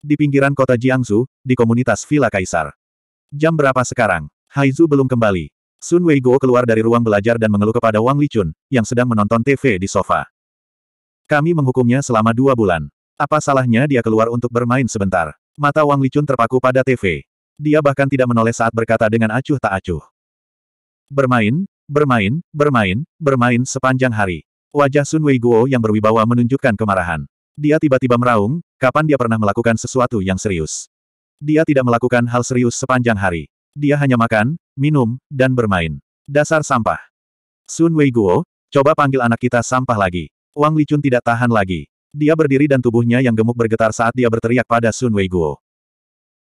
Di pinggiran kota Jiangsu, di komunitas Villa Kaisar. Jam berapa sekarang? Haizu belum kembali. Sun Wei Guo keluar dari ruang belajar dan mengeluh kepada Wang Lichun, yang sedang menonton TV di sofa. Kami menghukumnya selama dua bulan. Apa salahnya dia keluar untuk bermain sebentar? Mata Wang Lichun terpaku pada TV. Dia bahkan tidak menoleh saat berkata dengan acuh tak acuh. Bermain, bermain, bermain, bermain sepanjang hari. Wajah Sun Wei Guo yang berwibawa menunjukkan kemarahan. Dia tiba-tiba meraung, kapan dia pernah melakukan sesuatu yang serius. Dia tidak melakukan hal serius sepanjang hari. Dia hanya makan, minum, dan bermain. Dasar sampah. Sun Wei Guo, coba panggil anak kita sampah lagi. Wang Licun tidak tahan lagi. Dia berdiri dan tubuhnya yang gemuk bergetar saat dia berteriak pada Sun Wei Guo.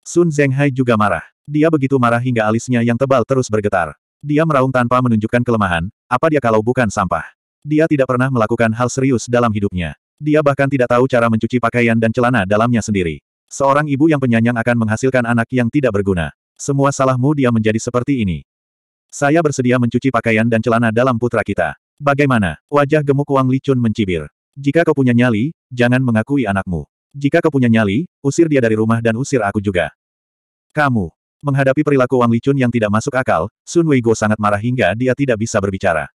Sun Zhenghai juga marah. Dia begitu marah hingga alisnya yang tebal terus bergetar. Dia meraung tanpa menunjukkan kelemahan, apa dia kalau bukan sampah. Dia tidak pernah melakukan hal serius dalam hidupnya. Dia bahkan tidak tahu cara mencuci pakaian dan celana dalamnya sendiri. Seorang ibu yang penyanyang akan menghasilkan anak yang tidak berguna. Semua salahmu dia menjadi seperti ini. Saya bersedia mencuci pakaian dan celana dalam putra kita. Bagaimana? Wajah gemuk Wang Licun mencibir. Jika kau punya nyali, jangan mengakui anakmu. Jika kau punya nyali, usir dia dari rumah dan usir aku juga. Kamu. Menghadapi perilaku Wang Licun yang tidak masuk akal, Sun Weigo sangat marah hingga dia tidak bisa berbicara.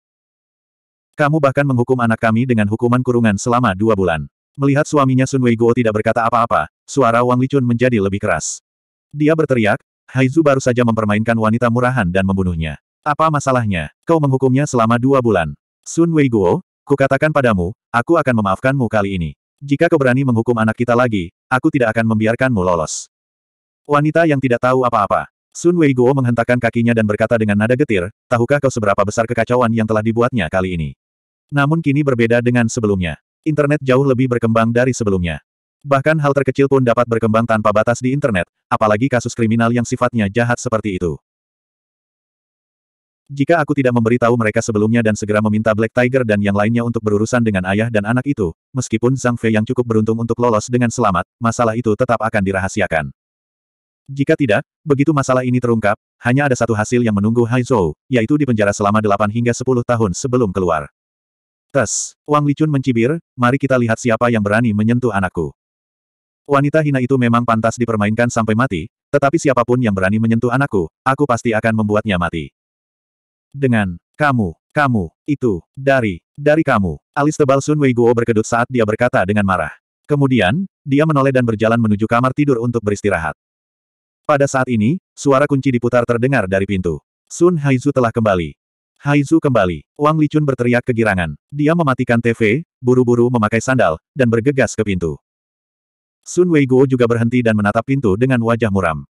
Kamu bahkan menghukum anak kami dengan hukuman kurungan selama dua bulan. Melihat suaminya Sun Wei Guo tidak berkata apa-apa, suara Wang Lichun menjadi lebih keras. Dia berteriak, Hai Haizu baru saja mempermainkan wanita murahan dan membunuhnya. Apa masalahnya? Kau menghukumnya selama dua bulan. Sun Wei Ku kukatakan padamu, aku akan memaafkanmu kali ini. Jika kau berani menghukum anak kita lagi, aku tidak akan membiarkanmu lolos. Wanita yang tidak tahu apa-apa. Sun Wei Guo menghentakkan kakinya dan berkata dengan nada getir, tahukah kau seberapa besar kekacauan yang telah dibuatnya kali ini? Namun kini berbeda dengan sebelumnya. Internet jauh lebih berkembang dari sebelumnya. Bahkan hal terkecil pun dapat berkembang tanpa batas di internet, apalagi kasus kriminal yang sifatnya jahat seperti itu. Jika aku tidak memberitahu mereka sebelumnya dan segera meminta Black Tiger dan yang lainnya untuk berurusan dengan ayah dan anak itu, meskipun Zhang Fei yang cukup beruntung untuk lolos dengan selamat, masalah itu tetap akan dirahasiakan. Jika tidak, begitu masalah ini terungkap, hanya ada satu hasil yang menunggu Hai Zhou, yaitu dipenjara selama 8 hingga 10 tahun sebelum keluar. Tes. Wang Licun mencibir, mari kita lihat siapa yang berani menyentuh anakku. Wanita hina itu memang pantas dipermainkan sampai mati, tetapi siapapun yang berani menyentuh anakku, aku pasti akan membuatnya mati. Dengan, kamu, kamu, itu, dari, dari kamu, alis tebal Sun Wei Guo berkedut saat dia berkata dengan marah. Kemudian, dia menoleh dan berjalan menuju kamar tidur untuk beristirahat. Pada saat ini, suara kunci diputar terdengar dari pintu. Sun Haizu telah kembali. Hai Haizu kembali. Wang Licun berteriak kegirangan. Dia mematikan TV, buru-buru memakai sandal, dan bergegas ke pintu. Sun Wei Guo juga berhenti dan menatap pintu dengan wajah muram.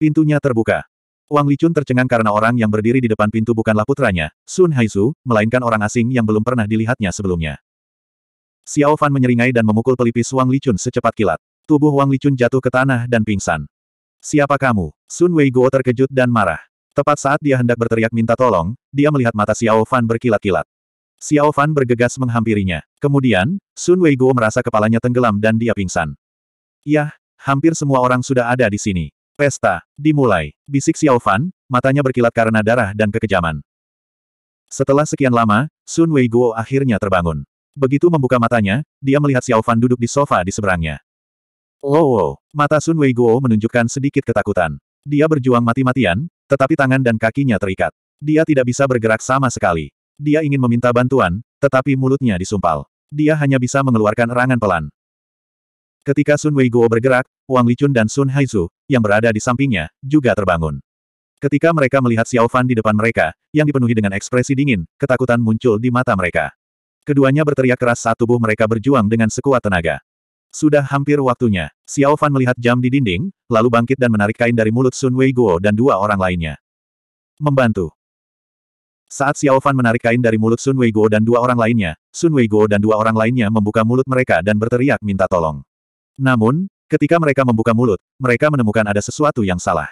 Pintunya terbuka. Wang Licun tercengang karena orang yang berdiri di depan pintu bukanlah putranya, Sun Hai Haizu, melainkan orang asing yang belum pernah dilihatnya sebelumnya. Xiao Fan menyeringai dan memukul pelipis Wang Licun secepat kilat. Tubuh Wang Licun jatuh ke tanah dan pingsan. Siapa kamu? Sun Wei Guo terkejut dan marah. Tepat saat dia hendak berteriak minta tolong, dia melihat mata Xiao Fan berkilat-kilat. Xiao Fan bergegas menghampirinya. Kemudian, Sun Wei Guo merasa kepalanya tenggelam dan dia pingsan. Yah, hampir semua orang sudah ada di sini. Pesta, dimulai. Bisik Xiao Fan, matanya berkilat karena darah dan kekejaman. Setelah sekian lama, Sun Wei Guo akhirnya terbangun. Begitu membuka matanya, dia melihat Xiao Fan duduk di sofa di seberangnya. Wow, oh, oh. mata Sun Wei Guo menunjukkan sedikit ketakutan. Dia berjuang mati-matian, tetapi tangan dan kakinya terikat. Dia tidak bisa bergerak sama sekali. Dia ingin meminta bantuan, tetapi mulutnya disumpal. Dia hanya bisa mengeluarkan erangan pelan. Ketika Sun Wei Guo bergerak, Wang Lichun dan Sun Haizu, yang berada di sampingnya, juga terbangun. Ketika mereka melihat Xiao Fan di depan mereka, yang dipenuhi dengan ekspresi dingin, ketakutan muncul di mata mereka. Keduanya berteriak keras saat tubuh mereka berjuang dengan sekuat tenaga. Sudah hampir waktunya. Xiao Fan melihat jam di dinding, lalu bangkit dan menarik kain dari mulut Sun Wei Guo dan dua orang lainnya. Membantu. Saat Xiao Fan menarik kain dari mulut Sun Wei Guo dan dua orang lainnya, Sun Wei Guo dan dua orang lainnya membuka mulut mereka dan berteriak minta tolong. Namun, ketika mereka membuka mulut, mereka menemukan ada sesuatu yang salah.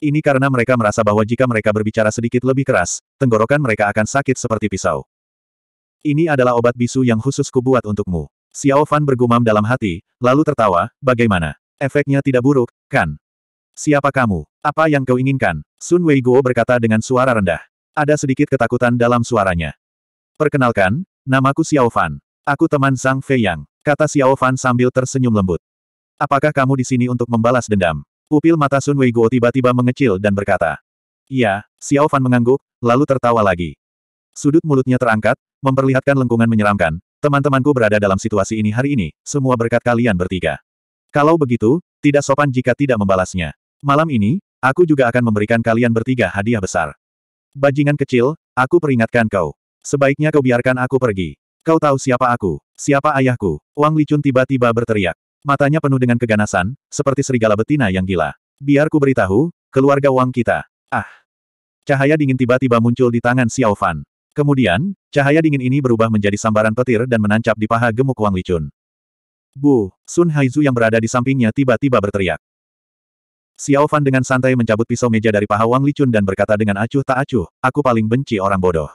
Ini karena mereka merasa bahwa jika mereka berbicara sedikit lebih keras, tenggorokan mereka akan sakit seperti pisau. Ini adalah obat bisu yang khusus kubuat untukmu. Xiao Fan bergumam dalam hati, lalu tertawa, bagaimana? Efeknya tidak buruk, kan? Siapa kamu? Apa yang kau inginkan? Sun Wei Guo berkata dengan suara rendah. Ada sedikit ketakutan dalam suaranya. Perkenalkan, namaku Xiao Fan. Aku teman Zhang Yang, kata Xiao Fan sambil tersenyum lembut. Apakah kamu di sini untuk membalas dendam? Pupil mata Sun Wei Guo tiba-tiba mengecil dan berkata. Iya, Xiao Fan mengangguk, lalu tertawa lagi. Sudut mulutnya terangkat, memperlihatkan lengkungan menyeramkan, Teman-temanku berada dalam situasi ini hari ini, semua berkat kalian bertiga. Kalau begitu, tidak sopan jika tidak membalasnya. Malam ini, aku juga akan memberikan kalian bertiga hadiah besar. Bajingan kecil, aku peringatkan kau. Sebaiknya kau biarkan aku pergi. Kau tahu siapa aku, siapa ayahku. Wang Licun tiba-tiba berteriak. Matanya penuh dengan keganasan, seperti serigala betina yang gila. Biar ku beritahu, keluarga Wang kita. Ah! Cahaya dingin tiba-tiba muncul di tangan Xiao Fan. Kemudian, cahaya dingin ini berubah menjadi sambaran petir dan menancap di paha gemuk Wang Licun. Bu, Sun Haizu yang berada di sampingnya tiba-tiba berteriak. Xiao Fan dengan santai mencabut pisau meja dari paha Wang Licun dan berkata dengan acuh tak acuh, aku paling benci orang bodoh.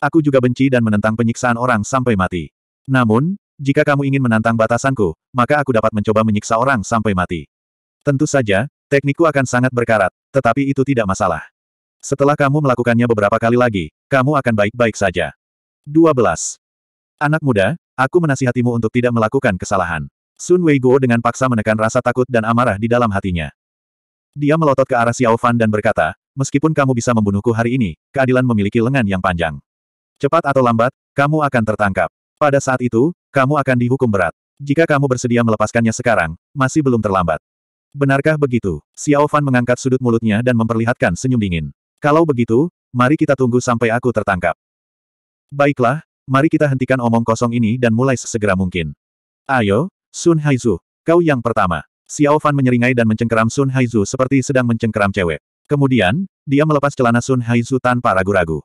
Aku juga benci dan menentang penyiksaan orang sampai mati. Namun, jika kamu ingin menantang batasanku, maka aku dapat mencoba menyiksa orang sampai mati. Tentu saja, teknikku akan sangat berkarat, tetapi itu tidak masalah. Setelah kamu melakukannya beberapa kali lagi, kamu akan baik-baik saja. 12. Anak muda, aku menasihatimu untuk tidak melakukan kesalahan. Sun Weigo dengan paksa menekan rasa takut dan amarah di dalam hatinya. Dia melotot ke arah Xiao Fan dan berkata, meskipun kamu bisa membunuhku hari ini, keadilan memiliki lengan yang panjang. Cepat atau lambat, kamu akan tertangkap. Pada saat itu, kamu akan dihukum berat. Jika kamu bersedia melepaskannya sekarang, masih belum terlambat. Benarkah begitu? Xiao Fan mengangkat sudut mulutnya dan memperlihatkan senyum dingin. Kalau begitu, mari kita tunggu sampai aku tertangkap. Baiklah, mari kita hentikan omong kosong ini dan mulai sesegera mungkin. Ayo, Sun Haizu, kau yang pertama. Xiao Fan menyeringai dan mencengkeram Sun Haizu seperti sedang mencengkeram cewek. Kemudian, dia melepas celana Sun Haizu tanpa ragu-ragu.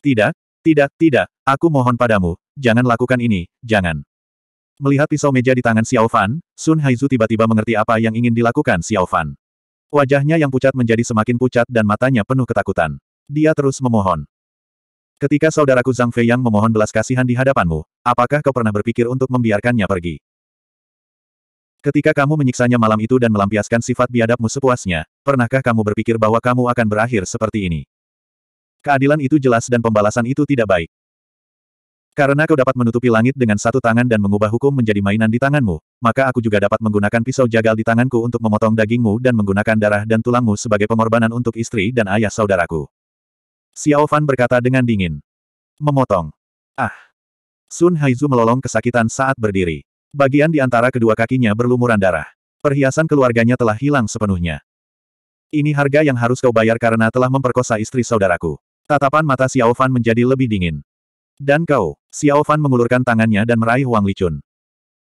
Tidak, tidak, tidak, aku mohon padamu, jangan lakukan ini, jangan. Melihat pisau meja di tangan Xiao Fan, Sun Haizu tiba-tiba mengerti apa yang ingin dilakukan Xiao Fan. Wajahnya yang pucat menjadi semakin pucat dan matanya penuh ketakutan. Dia terus memohon. Ketika saudaraku Zhang Fei yang memohon belas kasihan di hadapanmu, apakah kau pernah berpikir untuk membiarkannya pergi? Ketika kamu menyiksanya malam itu dan melampiaskan sifat biadabmu sepuasnya, pernahkah kamu berpikir bahwa kamu akan berakhir seperti ini? Keadilan itu jelas dan pembalasan itu tidak baik. Karena kau dapat menutupi langit dengan satu tangan dan mengubah hukum menjadi mainan di tanganmu, maka aku juga dapat menggunakan pisau jagal di tanganku untuk memotong dagingmu dan menggunakan darah dan tulangmu sebagai pengorbanan untuk istri dan ayah saudaraku. Xiao Fan berkata dengan dingin. Memotong. Ah. Sun Haizu melolong kesakitan saat berdiri. Bagian di antara kedua kakinya berlumuran darah. Perhiasan keluarganya telah hilang sepenuhnya. Ini harga yang harus kau bayar karena telah memperkosa istri saudaraku. Tatapan mata Xiao Fan menjadi lebih dingin. Dan kau, Xiao Fan mengulurkan tangannya dan meraih Wang Licun.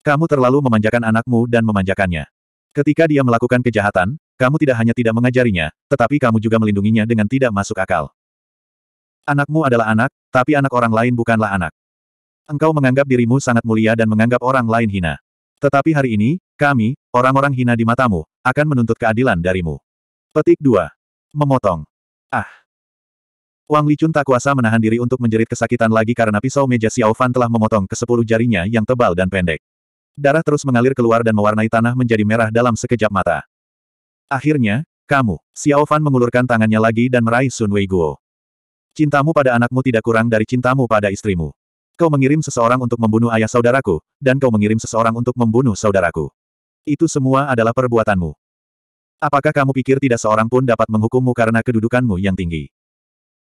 Kamu terlalu memanjakan anakmu dan memanjakannya. Ketika dia melakukan kejahatan, kamu tidak hanya tidak mengajarinya, tetapi kamu juga melindunginya dengan tidak masuk akal. Anakmu adalah anak, tapi anak orang lain bukanlah anak. Engkau menganggap dirimu sangat mulia dan menganggap orang lain hina. Tetapi hari ini, kami, orang-orang hina di matamu, akan menuntut keadilan darimu. Petik 2. Memotong. Ah. Wang Licun tak kuasa menahan diri untuk menjerit kesakitan lagi karena pisau meja Xiao Fan telah memotong ke sepuluh jarinya yang tebal dan pendek. Darah terus mengalir keluar dan mewarnai tanah menjadi merah dalam sekejap mata. Akhirnya, kamu, Xiao Fan mengulurkan tangannya lagi dan meraih Sun Wei Guo. Cintamu pada anakmu tidak kurang dari cintamu pada istrimu. Kau mengirim seseorang untuk membunuh ayah saudaraku, dan kau mengirim seseorang untuk membunuh saudaraku. Itu semua adalah perbuatanmu. Apakah kamu pikir tidak seorang pun dapat menghukummu karena kedudukanmu yang tinggi?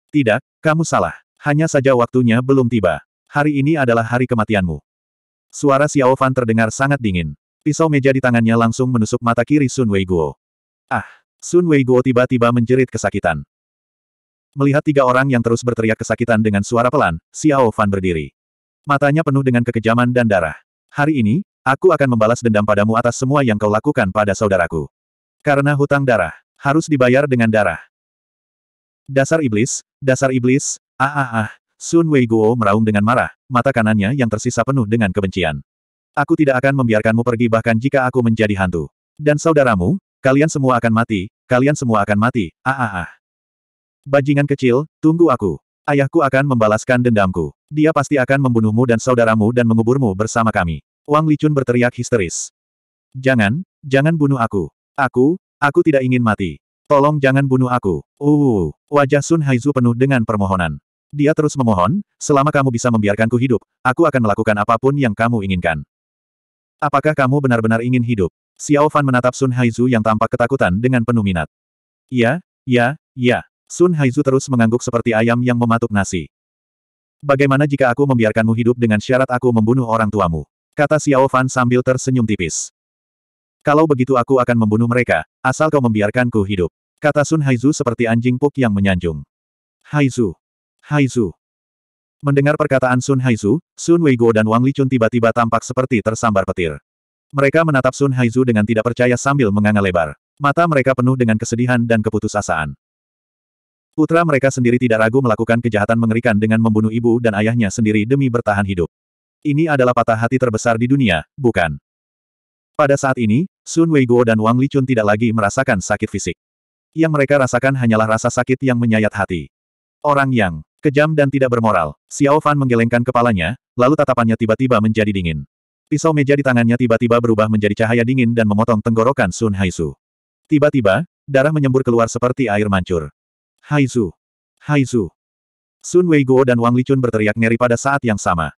Tidak, kamu salah. Hanya saja waktunya belum tiba. Hari ini adalah hari kematianmu. Suara Xiao Fan terdengar sangat dingin. Pisau meja di tangannya langsung menusuk mata kiri Sun Wei Guo. Ah! Sun Wei Guo tiba-tiba menjerit kesakitan. Melihat tiga orang yang terus berteriak kesakitan dengan suara pelan, Xiao Fan berdiri. Matanya penuh dengan kekejaman dan darah. Hari ini, aku akan membalas dendam padamu atas semua yang kau lakukan pada saudaraku. Karena hutang darah, harus dibayar dengan darah. Dasar iblis, dasar iblis, ah ah ah, Sun Wei Guo meraung dengan marah, mata kanannya yang tersisa penuh dengan kebencian. Aku tidak akan membiarkanmu pergi bahkan jika aku menjadi hantu. Dan saudaramu, kalian semua akan mati, kalian semua akan mati, ah ah ah. Bajingan kecil, tunggu aku. Ayahku akan membalaskan dendamku. Dia pasti akan membunuhmu dan saudaramu dan menguburmu bersama kami. Wang Licun berteriak histeris. Jangan, jangan bunuh aku. Aku, aku tidak ingin mati. Tolong jangan bunuh aku. Uh, wajah Sun Haizu penuh dengan permohonan. Dia terus memohon, selama kamu bisa membiarkanku hidup, aku akan melakukan apapun yang kamu inginkan. Apakah kamu benar-benar ingin hidup? Xiao Fan menatap Sun Haizu yang tampak ketakutan dengan penuh minat. Ya, ya, ya. Sun Haizu terus mengangguk seperti ayam yang mematuk nasi. Bagaimana jika aku membiarkanmu hidup dengan syarat aku membunuh orang tuamu? Kata Xiao Fan sambil tersenyum tipis. Kalau begitu aku akan membunuh mereka, asal kau membiarkanku hidup. Kata Sun Haizu seperti anjing puk yang menyanjung. Haizu! Haizu! Mendengar perkataan Sun Haizu, Sun Weigo dan Wang Lichun tiba-tiba tampak seperti tersambar petir. Mereka menatap Sun Haizu dengan tidak percaya sambil menganga lebar. Mata mereka penuh dengan kesedihan dan keputusasaan. Putra mereka sendiri tidak ragu melakukan kejahatan mengerikan dengan membunuh ibu dan ayahnya sendiri demi bertahan hidup. Ini adalah patah hati terbesar di dunia, bukan? Pada saat ini, Sun Wei Guo dan Wang Lichun tidak lagi merasakan sakit fisik. Yang mereka rasakan hanyalah rasa sakit yang menyayat hati. Orang yang kejam dan tidak bermoral, Xiao Fan menggelengkan kepalanya, lalu tatapannya tiba-tiba menjadi dingin. Pisau meja di tangannya tiba-tiba berubah menjadi cahaya dingin dan memotong tenggorokan Sun Haisu. Tiba-tiba, darah menyembur keluar seperti air mancur. Hai Hai Haizu! Sun Wei Guo dan Wang Lichun berteriak ngeri pada saat yang sama.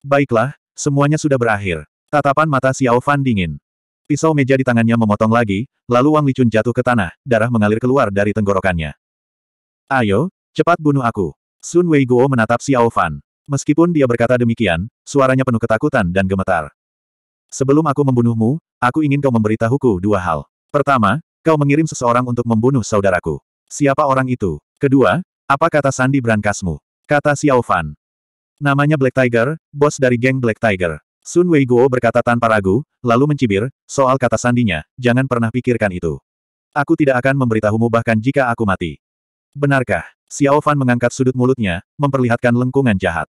Baiklah, semuanya sudah berakhir. Tatapan mata Xiao Fan dingin. Pisau meja di tangannya memotong lagi, lalu Wang Lichun jatuh ke tanah, darah mengalir keluar dari tenggorokannya. Ayo, cepat bunuh aku. Sun Wei Guo menatap Xiao Fan. Meskipun dia berkata demikian, suaranya penuh ketakutan dan gemetar. Sebelum aku membunuhmu, aku ingin kau memberitahuku dua hal. Pertama, kau mengirim seseorang untuk membunuh saudaraku. Siapa orang itu? Kedua, apa kata Sandi Brankasmu? Kata Xiao Fan. Namanya Black Tiger, bos dari geng Black Tiger. Sun Wei Guo berkata tanpa ragu, lalu mencibir, soal kata sandinya, jangan pernah pikirkan itu. Aku tidak akan memberitahumu bahkan jika aku mati. Benarkah? Xiao Fan mengangkat sudut mulutnya, memperlihatkan lengkungan jahat.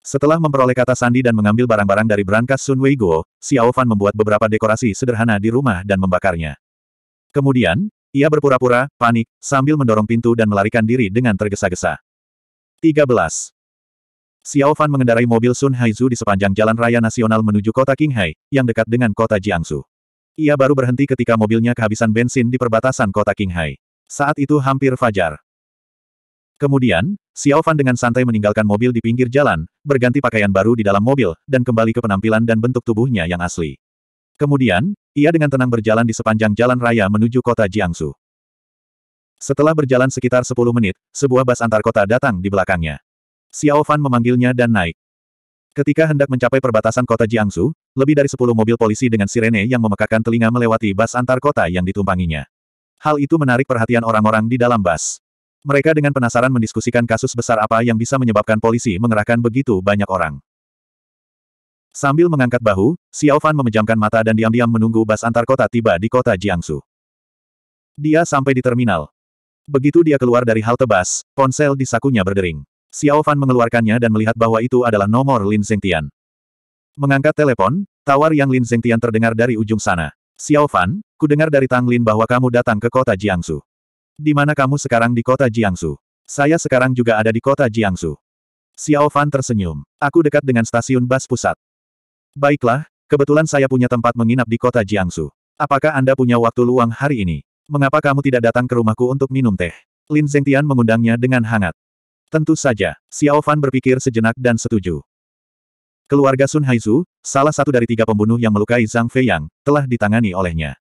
Setelah memperoleh kata sandi dan mengambil barang-barang dari berangkas Sun Wei Guo, Xiao Fan membuat beberapa dekorasi sederhana di rumah dan membakarnya. Kemudian, ia berpura-pura, panik, sambil mendorong pintu dan melarikan diri dengan tergesa-gesa. 13. Xiao Fan mengendarai mobil Sun Haizu di sepanjang jalan raya nasional menuju kota Qinghai, yang dekat dengan kota Jiangsu. Ia baru berhenti ketika mobilnya kehabisan bensin di perbatasan kota Qinghai. Saat itu hampir fajar. Kemudian, Xiao Fan dengan santai meninggalkan mobil di pinggir jalan, berganti pakaian baru di dalam mobil, dan kembali ke penampilan dan bentuk tubuhnya yang asli. Kemudian, ia dengan tenang berjalan di sepanjang jalan raya menuju kota Jiangsu. Setelah berjalan sekitar 10 menit, sebuah bas antar kota datang di belakangnya. Xiao Fan memanggilnya dan naik. Ketika hendak mencapai perbatasan kota Jiangsu, lebih dari 10 mobil polisi dengan sirene yang memekakan telinga melewati bas antar kota yang ditumpanginya. Hal itu menarik perhatian orang-orang di dalam bas. Mereka dengan penasaran mendiskusikan kasus besar apa yang bisa menyebabkan polisi mengerahkan begitu banyak orang. Sambil mengangkat bahu, Xiao Fan memejamkan mata dan diam-diam menunggu bas antar kota tiba di kota Jiangsu. Dia sampai di terminal. Begitu dia keluar dari halte bas, ponsel di sakunya berdering. Xiao Fan mengeluarkannya dan melihat bahwa itu adalah nomor Lin Zhengtian. Mengangkat telepon, tawar yang Lin Zhengtian terdengar dari ujung sana. Xiao Fan, dengar dari Tang Lin bahwa kamu datang ke kota Jiangsu. Di mana kamu sekarang di kota Jiangsu? Saya sekarang juga ada di kota Jiangsu. Xiao Fan tersenyum. Aku dekat dengan stasiun bas pusat. Baiklah, kebetulan saya punya tempat menginap di kota Jiangsu. Apakah Anda punya waktu luang hari ini? Mengapa kamu tidak datang ke rumahku untuk minum teh? Lin Zhengtian mengundangnya dengan hangat. Tentu saja, Xiao Fan berpikir sejenak dan setuju. Keluarga Sun Haizu, salah satu dari tiga pembunuh yang melukai Zhang Fei Yang, telah ditangani olehnya.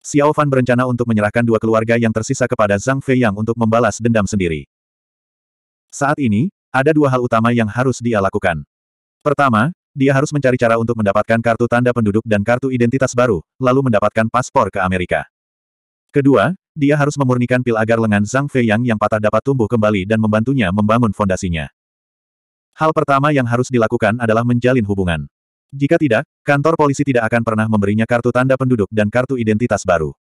Xiao Fan berencana untuk menyerahkan dua keluarga yang tersisa kepada Zhang Fei Yang untuk membalas dendam sendiri. Saat ini, ada dua hal utama yang harus dia lakukan. Pertama, dia harus mencari cara untuk mendapatkan kartu tanda penduduk dan kartu identitas baru, lalu mendapatkan paspor ke Amerika. Kedua, dia harus memurnikan pil agar lengan Zhang Fei yang yang patah dapat tumbuh kembali dan membantunya membangun fondasinya. Hal pertama yang harus dilakukan adalah menjalin hubungan. Jika tidak, kantor polisi tidak akan pernah memberinya kartu tanda penduduk dan kartu identitas baru.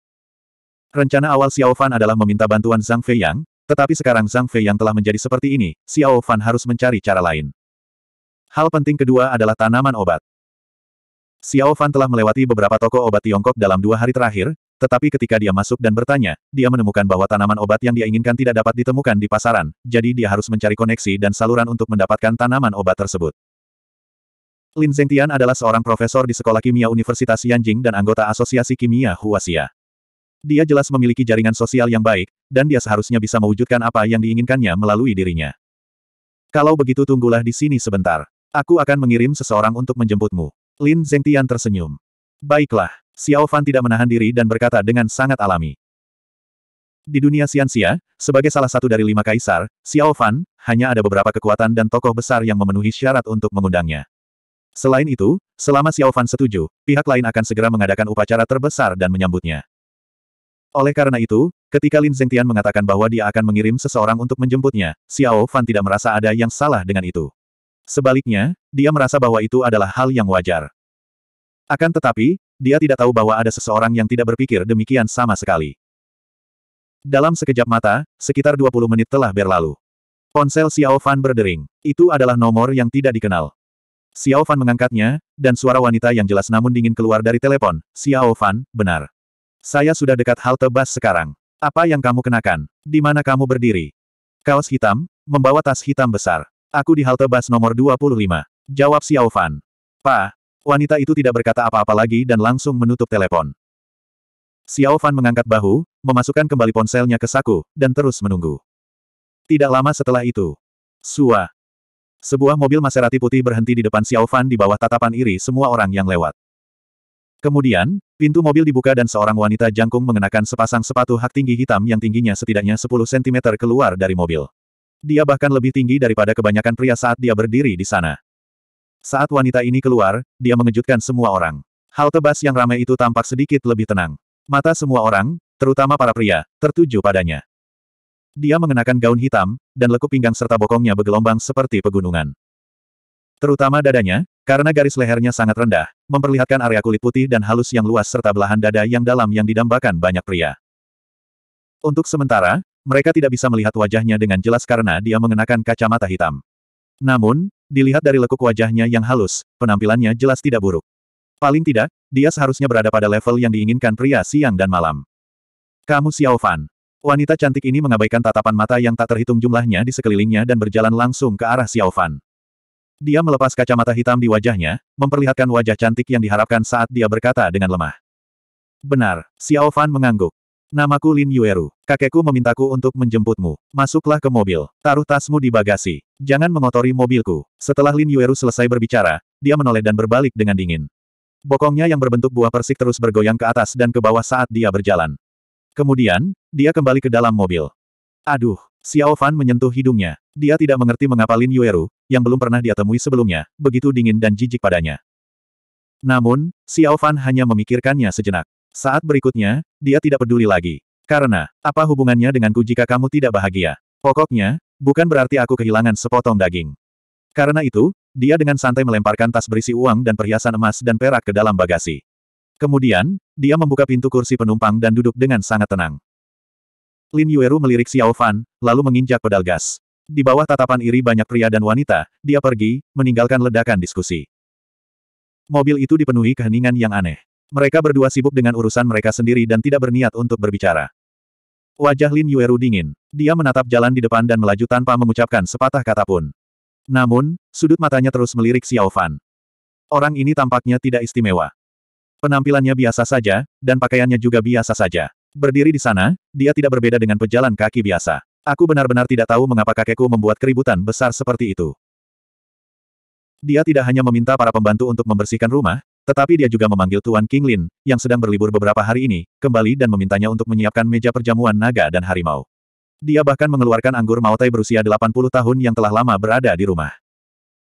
Rencana awal Xiao Fan adalah meminta bantuan Zhang Fei yang, tetapi sekarang Zhang Fei yang telah menjadi seperti ini, Xiao Fan harus mencari cara lain. Hal penting kedua adalah tanaman obat. Xiao Fan telah melewati beberapa toko obat Tiongkok dalam dua hari terakhir, tetapi ketika dia masuk dan bertanya, dia menemukan bahwa tanaman obat yang dia inginkan tidak dapat ditemukan di pasaran, jadi dia harus mencari koneksi dan saluran untuk mendapatkan tanaman obat tersebut. Lin Zhengtian adalah seorang profesor di Sekolah Kimia Universitas Yanjing dan anggota Asosiasi Kimia Huasia. Dia jelas memiliki jaringan sosial yang baik, dan dia seharusnya bisa mewujudkan apa yang diinginkannya melalui dirinya. Kalau begitu tunggulah di sini sebentar. Aku akan mengirim seseorang untuk menjemputmu. Lin Tian tersenyum. Baiklah, Xiao Fan tidak menahan diri dan berkata dengan sangat alami. Di dunia Xianxia, sebagai salah satu dari lima kaisar, Xiao Fan, hanya ada beberapa kekuatan dan tokoh besar yang memenuhi syarat untuk mengundangnya. Selain itu, selama Xiao Fan setuju, pihak lain akan segera mengadakan upacara terbesar dan menyambutnya. Oleh karena itu, ketika Lin Tian mengatakan bahwa dia akan mengirim seseorang untuk menjemputnya, Xiao Fan tidak merasa ada yang salah dengan itu. Sebaliknya, dia merasa bahwa itu adalah hal yang wajar. Akan tetapi, dia tidak tahu bahwa ada seseorang yang tidak berpikir demikian sama sekali. Dalam sekejap mata, sekitar 20 menit telah berlalu. Ponsel Xiao Fan berdering. Itu adalah nomor yang tidak dikenal. Xiao Fan mengangkatnya, dan suara wanita yang jelas namun dingin keluar dari telepon. Xiao Fan, benar. Saya sudah dekat halte bus sekarang. Apa yang kamu kenakan? Di mana kamu berdiri? Kaos hitam, membawa tas hitam besar. Aku di halte bus nomor 25. Jawab Xiao Fan. Pa, wanita itu tidak berkata apa-apa lagi dan langsung menutup telepon. Xiao Fan mengangkat bahu, memasukkan kembali ponselnya ke saku, dan terus menunggu. Tidak lama setelah itu, Sua. Sebuah mobil Maserati putih berhenti di depan Xiao Fan di bawah tatapan iri semua orang yang lewat. Kemudian, pintu mobil dibuka dan seorang wanita jangkung mengenakan sepasang sepatu hak tinggi hitam yang tingginya setidaknya 10 cm keluar dari mobil. Dia bahkan lebih tinggi daripada kebanyakan pria saat dia berdiri di sana. Saat wanita ini keluar, dia mengejutkan semua orang. Halte bas yang ramai itu tampak sedikit lebih tenang. Mata semua orang, terutama para pria, tertuju padanya. Dia mengenakan gaun hitam, dan lekuk pinggang serta bokongnya bergelombang seperti pegunungan. Terutama dadanya, karena garis lehernya sangat rendah, memperlihatkan area kulit putih dan halus yang luas serta belahan dada yang dalam yang didambakan banyak pria. Untuk sementara, mereka tidak bisa melihat wajahnya dengan jelas karena dia mengenakan kacamata hitam. Namun, dilihat dari lekuk wajahnya yang halus, penampilannya jelas tidak buruk. Paling tidak, dia seharusnya berada pada level yang diinginkan pria siang dan malam. Kamu Xiao Fan. Wanita cantik ini mengabaikan tatapan mata yang tak terhitung jumlahnya di sekelilingnya dan berjalan langsung ke arah Xiao Fan. Dia melepas kacamata hitam di wajahnya, memperlihatkan wajah cantik yang diharapkan saat dia berkata dengan lemah. Benar, Xiao Fan mengangguk. Namaku Lin Yueru. Kakekku memintaku untuk menjemputmu. Masuklah ke mobil. Taruh tasmu di bagasi. Jangan mengotori mobilku. Setelah Lin Yueru selesai berbicara, dia menoleh dan berbalik dengan dingin. Bokongnya yang berbentuk buah persik terus bergoyang ke atas dan ke bawah saat dia berjalan. Kemudian, dia kembali ke dalam mobil. Aduh, Xiao Fan menyentuh hidungnya. Dia tidak mengerti mengapa Lin Yueru, yang belum pernah dia temui sebelumnya, begitu dingin dan jijik padanya. Namun, Xiao Fan hanya memikirkannya sejenak. Saat berikutnya, dia tidak peduli lagi. Karena, apa hubungannya denganku jika kamu tidak bahagia? Pokoknya, bukan berarti aku kehilangan sepotong daging. Karena itu, dia dengan santai melemparkan tas berisi uang dan perhiasan emas dan perak ke dalam bagasi. Kemudian, dia membuka pintu kursi penumpang dan duduk dengan sangat tenang. Lin Yueru melirik Xiao Fan, lalu menginjak pedal gas. Di bawah tatapan iri banyak pria dan wanita, dia pergi, meninggalkan ledakan diskusi. Mobil itu dipenuhi keheningan yang aneh. Mereka berdua sibuk dengan urusan mereka sendiri dan tidak berniat untuk berbicara. Wajah Lin Yueru dingin. Dia menatap jalan di depan dan melaju tanpa mengucapkan sepatah kata pun. Namun, sudut matanya terus melirik Xiao Fan. Orang ini tampaknya tidak istimewa. Penampilannya biasa saja, dan pakaiannya juga biasa saja. Berdiri di sana, dia tidak berbeda dengan pejalan kaki biasa. Aku benar-benar tidak tahu mengapa kakekku membuat keributan besar seperti itu. Dia tidak hanya meminta para pembantu untuk membersihkan rumah, tetapi dia juga memanggil Tuan King Lin, yang sedang berlibur beberapa hari ini, kembali dan memintanya untuk menyiapkan meja perjamuan naga dan harimau. Dia bahkan mengeluarkan anggur Maotai berusia 80 tahun yang telah lama berada di rumah.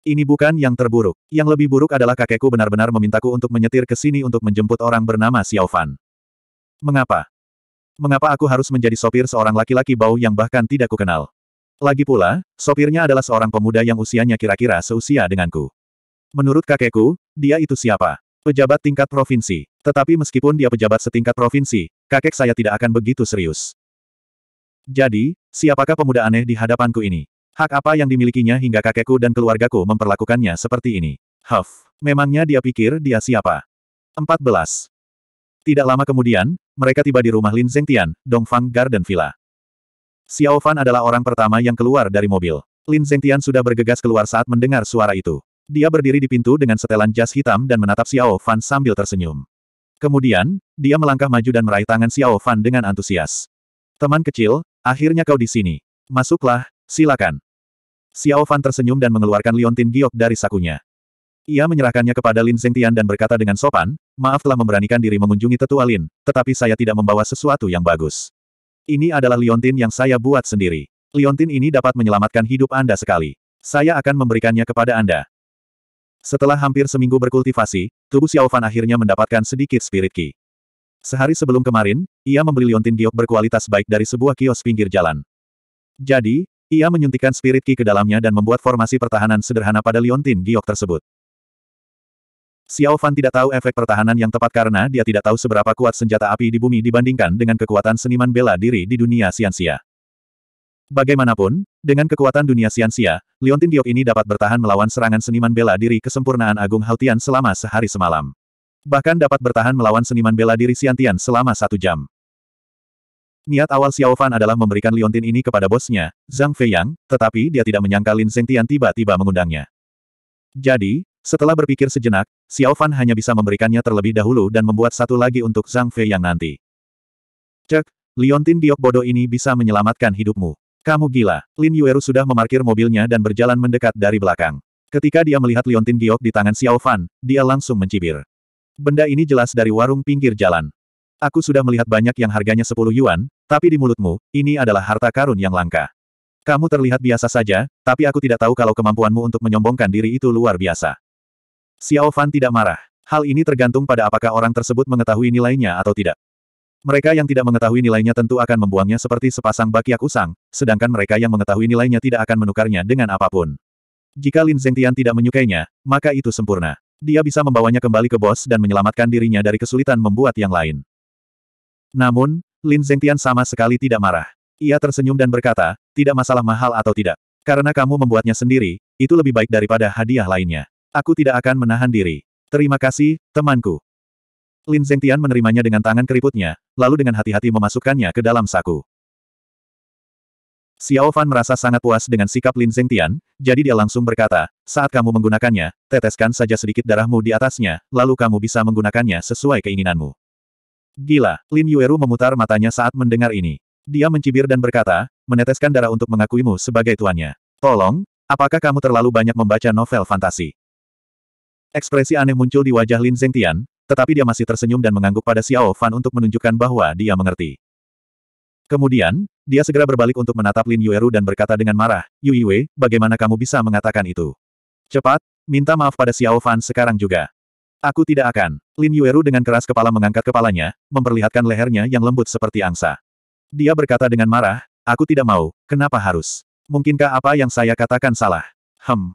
Ini bukan yang terburuk. Yang lebih buruk adalah kakekku benar-benar memintaku untuk menyetir ke sini untuk menjemput orang bernama Xiao Fan. Mengapa? Mengapa aku harus menjadi sopir seorang laki-laki bau yang bahkan tidak kukenal? Lagi pula, sopirnya adalah seorang pemuda yang usianya kira-kira seusia denganku. Menurut kakekku, dia itu siapa? Pejabat tingkat provinsi. Tetapi meskipun dia pejabat setingkat provinsi, kakek saya tidak akan begitu serius. Jadi, siapakah pemuda aneh di hadapanku ini? Hak apa yang dimilikinya hingga kakekku dan keluargaku memperlakukannya seperti ini? Huff, memangnya dia pikir dia siapa? 14. Tidak lama kemudian, mereka tiba di rumah Lin Tian, Dongfang Garden Villa. Xiao Fan adalah orang pertama yang keluar dari mobil. Lin Tian sudah bergegas keluar saat mendengar suara itu dia berdiri di pintu dengan setelan jas hitam dan menatap Xiao Fan sambil tersenyum. Kemudian, dia melangkah maju dan meraih tangan Xiao Fan dengan antusias. Teman kecil, akhirnya kau di sini. Masuklah, silakan. Xiao Fan tersenyum dan mengeluarkan liontin giok dari sakunya. Ia menyerahkannya kepada Lin Zhengtian dan berkata dengan sopan, maaf telah memberanikan diri mengunjungi tetua Lin, tetapi saya tidak membawa sesuatu yang bagus. Ini adalah liontin yang saya buat sendiri. Liontin ini dapat menyelamatkan hidup Anda sekali. Saya akan memberikannya kepada Anda. Setelah hampir seminggu berkultivasi, tubuh Xiaofan akhirnya mendapatkan sedikit spirit ki. Sehari sebelum kemarin, ia membeli liontin giok berkualitas baik dari sebuah kios pinggir jalan. Jadi, ia menyuntikkan spirit ki ke dalamnya dan membuat formasi pertahanan sederhana pada liontin giok tersebut. Xiaofan tidak tahu efek pertahanan yang tepat karena dia tidak tahu seberapa kuat senjata api di bumi dibandingkan dengan kekuatan seniman bela diri di dunia siansia. Bagaimanapun, dengan kekuatan dunia sia-sia, Liontin diok ini dapat bertahan melawan serangan seniman bela diri kesempurnaan Agung Haltian selama sehari semalam. Bahkan dapat bertahan melawan seniman bela diri Siantian selama satu jam. Niat awal Xiao Fan adalah memberikan Liontin ini kepada bosnya, Zhang Fei Yang, tetapi dia tidak menyangka Lin Tian tiba-tiba mengundangnya. Jadi, setelah berpikir sejenak, Xiao Fan hanya bisa memberikannya terlebih dahulu dan membuat satu lagi untuk Zhang Fei Yang nanti. Cek, Liontin diok bodoh ini bisa menyelamatkan hidupmu. Kamu gila. Lin Yueru sudah memarkir mobilnya dan berjalan mendekat dari belakang. Ketika dia melihat liontin giok di tangan Xiao Fan, dia langsung mencibir. Benda ini jelas dari warung pinggir jalan. Aku sudah melihat banyak yang harganya 10 yuan, tapi di mulutmu, ini adalah harta karun yang langka. Kamu terlihat biasa saja, tapi aku tidak tahu kalau kemampuanmu untuk menyombongkan diri itu luar biasa. Xiao Fan tidak marah. Hal ini tergantung pada apakah orang tersebut mengetahui nilainya atau tidak. Mereka yang tidak mengetahui nilainya tentu akan membuangnya seperti sepasang bakiak usang, sedangkan mereka yang mengetahui nilainya tidak akan menukarnya dengan apapun. Jika Lin Zhengtian tidak menyukainya, maka itu sempurna. Dia bisa membawanya kembali ke bos dan menyelamatkan dirinya dari kesulitan membuat yang lain. Namun, Lin Zhengtian sama sekali tidak marah. Ia tersenyum dan berkata, tidak masalah mahal atau tidak. Karena kamu membuatnya sendiri, itu lebih baik daripada hadiah lainnya. Aku tidak akan menahan diri. Terima kasih, temanku. Lin Tian menerimanya dengan tangan keriputnya, lalu dengan hati-hati memasukkannya ke dalam saku. Xiao Fan merasa sangat puas dengan sikap Lin Tian, jadi dia langsung berkata, saat kamu menggunakannya, teteskan saja sedikit darahmu di atasnya, lalu kamu bisa menggunakannya sesuai keinginanmu. Gila, Lin Yueru memutar matanya saat mendengar ini. Dia mencibir dan berkata, meneteskan darah untuk mengakuimu sebagai tuannya. Tolong, apakah kamu terlalu banyak membaca novel fantasi? Ekspresi aneh muncul di wajah Lin Tian tetapi dia masih tersenyum dan mengangguk pada Xiao Fan untuk menunjukkan bahwa dia mengerti. Kemudian, dia segera berbalik untuk menatap Lin Yueru dan berkata dengan marah, Wei, bagaimana kamu bisa mengatakan itu? Cepat, minta maaf pada Xiao Fan sekarang juga. Aku tidak akan. Lin Yueru dengan keras kepala mengangkat kepalanya, memperlihatkan lehernya yang lembut seperti angsa. Dia berkata dengan marah, aku tidak mau, kenapa harus? Mungkinkah apa yang saya katakan salah? Hem,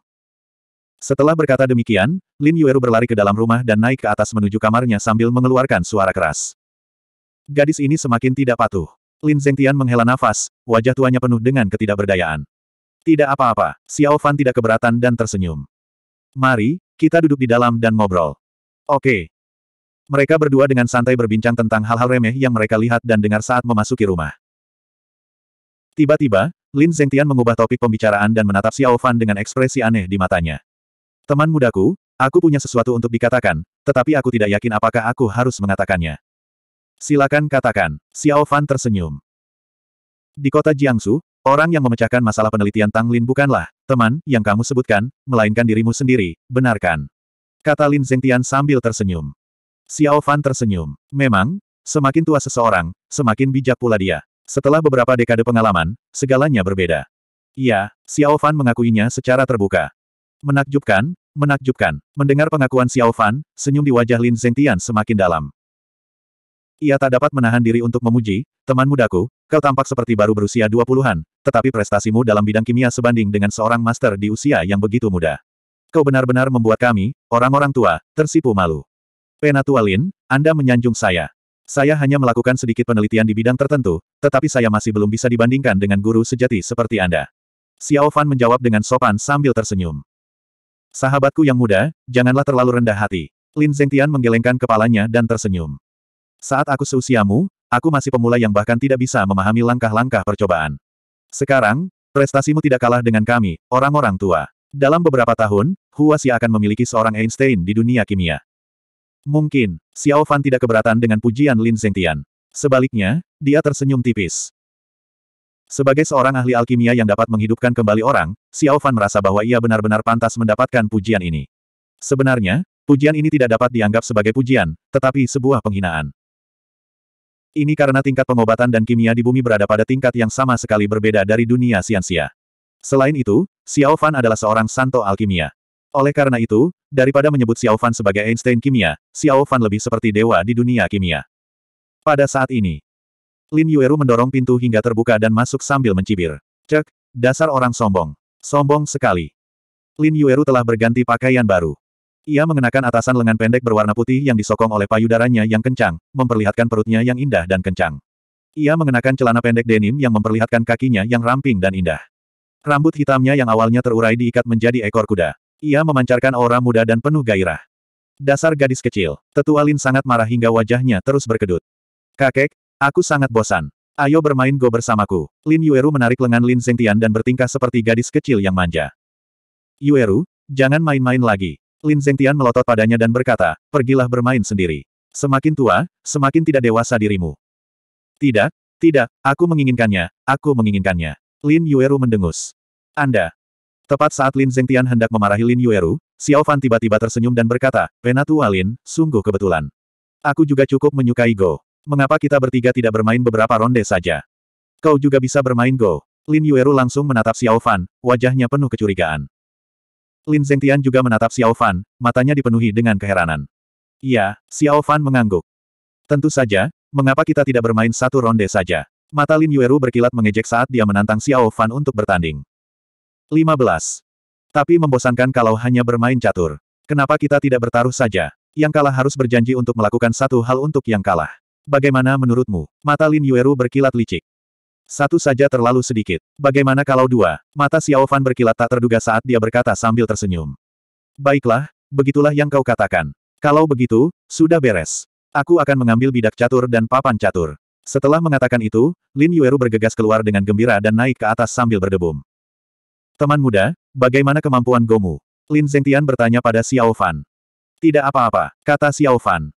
setelah berkata demikian, Lin Yueru berlari ke dalam rumah dan naik ke atas menuju kamarnya sambil mengeluarkan suara keras. Gadis ini semakin tidak patuh. Lin Zhengtian menghela nafas, wajah tuanya penuh dengan ketidakberdayaan. Tidak apa-apa, Xiao Fan tidak keberatan dan tersenyum. Mari, kita duduk di dalam dan ngobrol. Oke. Mereka berdua dengan santai berbincang tentang hal-hal remeh yang mereka lihat dan dengar saat memasuki rumah. Tiba-tiba, Lin Zhengtian mengubah topik pembicaraan dan menatap Xiao Fan dengan ekspresi aneh di matanya. Teman mudaku, aku punya sesuatu untuk dikatakan, tetapi aku tidak yakin apakah aku harus mengatakannya. Silakan katakan, Xiao Fan tersenyum. Di kota Jiangsu, orang yang memecahkan masalah penelitian Tang Lin bukanlah, teman, yang kamu sebutkan, melainkan dirimu sendiri, benarkan. Kata Lin Zhengtian sambil tersenyum. Xiao Fan tersenyum. Memang, semakin tua seseorang, semakin bijak pula dia. Setelah beberapa dekade pengalaman, segalanya berbeda. Iya, Xiao Fan mengakuinya secara terbuka. Menakjubkan, menakjubkan. Mendengar pengakuan Xiao Fan, senyum di wajah Lin Zentian semakin dalam. Ia tak dapat menahan diri untuk memuji, teman mudaku, kau tampak seperti baru berusia 20-an, tetapi prestasimu dalam bidang kimia sebanding dengan seorang master di usia yang begitu muda. Kau benar-benar membuat kami, orang-orang tua, tersipu malu. Penatua Lin, Anda menyanjung saya. Saya hanya melakukan sedikit penelitian di bidang tertentu, tetapi saya masih belum bisa dibandingkan dengan guru sejati seperti Anda. Xiao Fan menjawab dengan sopan sambil tersenyum. Sahabatku yang muda, janganlah terlalu rendah hati. Lin Zengtian menggelengkan kepalanya dan tersenyum. Saat aku seusiamu, aku masih pemula yang bahkan tidak bisa memahami langkah-langkah percobaan. Sekarang, prestasimu tidak kalah dengan kami, orang-orang tua. Dalam beberapa tahun, Hua Xia akan memiliki seorang Einstein di dunia kimia. Mungkin, Xiao Fan tidak keberatan dengan pujian Lin Zengtian. Sebaliknya, dia tersenyum tipis. Sebagai seorang ahli alkimia yang dapat menghidupkan kembali orang, Xiao Fan merasa bahwa ia benar-benar pantas mendapatkan pujian ini. Sebenarnya, pujian ini tidak dapat dianggap sebagai pujian, tetapi sebuah penghinaan. Ini karena tingkat pengobatan dan kimia di bumi berada pada tingkat yang sama sekali berbeda dari dunia siansia. Selain itu, Xiao Fan adalah seorang santo alkimia. Oleh karena itu, daripada menyebut Xiao Fan sebagai Einstein kimia, Xiao Fan lebih seperti dewa di dunia kimia. Pada saat ini, Lin Yueru mendorong pintu hingga terbuka dan masuk sambil mencibir. Cek, dasar orang sombong. Sombong sekali. Lin Yueru telah berganti pakaian baru. Ia mengenakan atasan lengan pendek berwarna putih yang disokong oleh payudaranya yang kencang, memperlihatkan perutnya yang indah dan kencang. Ia mengenakan celana pendek denim yang memperlihatkan kakinya yang ramping dan indah. Rambut hitamnya yang awalnya terurai diikat menjadi ekor kuda. Ia memancarkan aura muda dan penuh gairah. Dasar gadis kecil, tetua Lin sangat marah hingga wajahnya terus berkedut. Kakek, Aku sangat bosan. Ayo bermain Go bersamaku. Lin Yueru menarik lengan Lin Zengtian dan bertingkah seperti gadis kecil yang manja. Yueru, jangan main-main lagi. Lin Zengtian melotot padanya dan berkata, pergilah bermain sendiri. Semakin tua, semakin tidak dewasa dirimu. Tidak, tidak, aku menginginkannya, aku menginginkannya. Lin Yueru mendengus. Anda. Tepat saat Lin Zengtian hendak memarahi Lin Yueru, Xiao Fan tiba-tiba tersenyum dan berkata, Penatua Lin, sungguh kebetulan. Aku juga cukup menyukai Go. Mengapa kita bertiga tidak bermain beberapa ronde saja? Kau juga bisa bermain Go. Lin Yueru langsung menatap Xiao Fan, wajahnya penuh kecurigaan. Lin Zengtian juga menatap Xiao Fan, matanya dipenuhi dengan keheranan. Iya, Xiao Fan mengangguk. Tentu saja, mengapa kita tidak bermain satu ronde saja? Mata Lin Yueru berkilat mengejek saat dia menantang Xiao Fan untuk bertanding. 15. Tapi membosankan kalau hanya bermain catur. Kenapa kita tidak bertaruh saja? Yang kalah harus berjanji untuk melakukan satu hal untuk yang kalah. Bagaimana menurutmu? Mata Lin Yueru berkilat licik. Satu saja terlalu sedikit. Bagaimana kalau dua? Mata Xiaofan berkilat tak terduga saat dia berkata sambil tersenyum. Baiklah, begitulah yang kau katakan. Kalau begitu, sudah beres. Aku akan mengambil bidak catur dan papan catur. Setelah mengatakan itu, Lin Yueru bergegas keluar dengan gembira dan naik ke atas sambil berdebum. Teman muda, bagaimana kemampuan Gomu? Lin Zengtian bertanya pada Xiao Fan. Tidak apa-apa, kata Xiao Fan.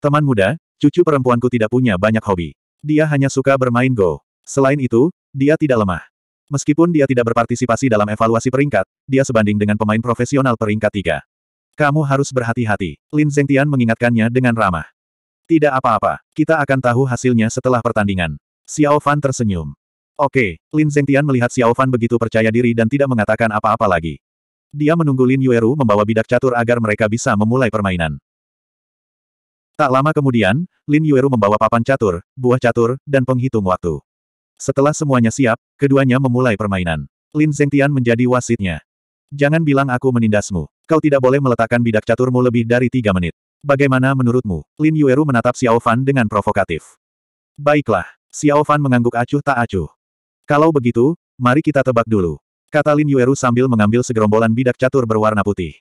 Teman muda, Cucu perempuanku tidak punya banyak hobi. Dia hanya suka bermain Go. Selain itu, dia tidak lemah. Meskipun dia tidak berpartisipasi dalam evaluasi peringkat, dia sebanding dengan pemain profesional peringkat tiga. Kamu harus berhati-hati. Lin Zengtian mengingatkannya dengan ramah. Tidak apa-apa, kita akan tahu hasilnya setelah pertandingan. Xiao Fan tersenyum. Oke, Lin Zengtian melihat Xiao Fan begitu percaya diri dan tidak mengatakan apa-apa lagi. Dia menunggu Lin Yueru membawa bidak catur agar mereka bisa memulai permainan. Tak lama kemudian, Lin Yueru membawa papan catur, buah catur, dan penghitung waktu. Setelah semuanya siap, keduanya memulai permainan. Lin Zhengtian menjadi wasitnya. Jangan bilang aku menindasmu. Kau tidak boleh meletakkan bidak caturmu lebih dari tiga menit. Bagaimana menurutmu? Lin Yueru menatap Xiao Fan dengan provokatif. Baiklah. Xiao Fan mengangguk acuh tak acuh. Kalau begitu, mari kita tebak dulu. Kata Lin Yueru sambil mengambil segerombolan bidak catur berwarna putih.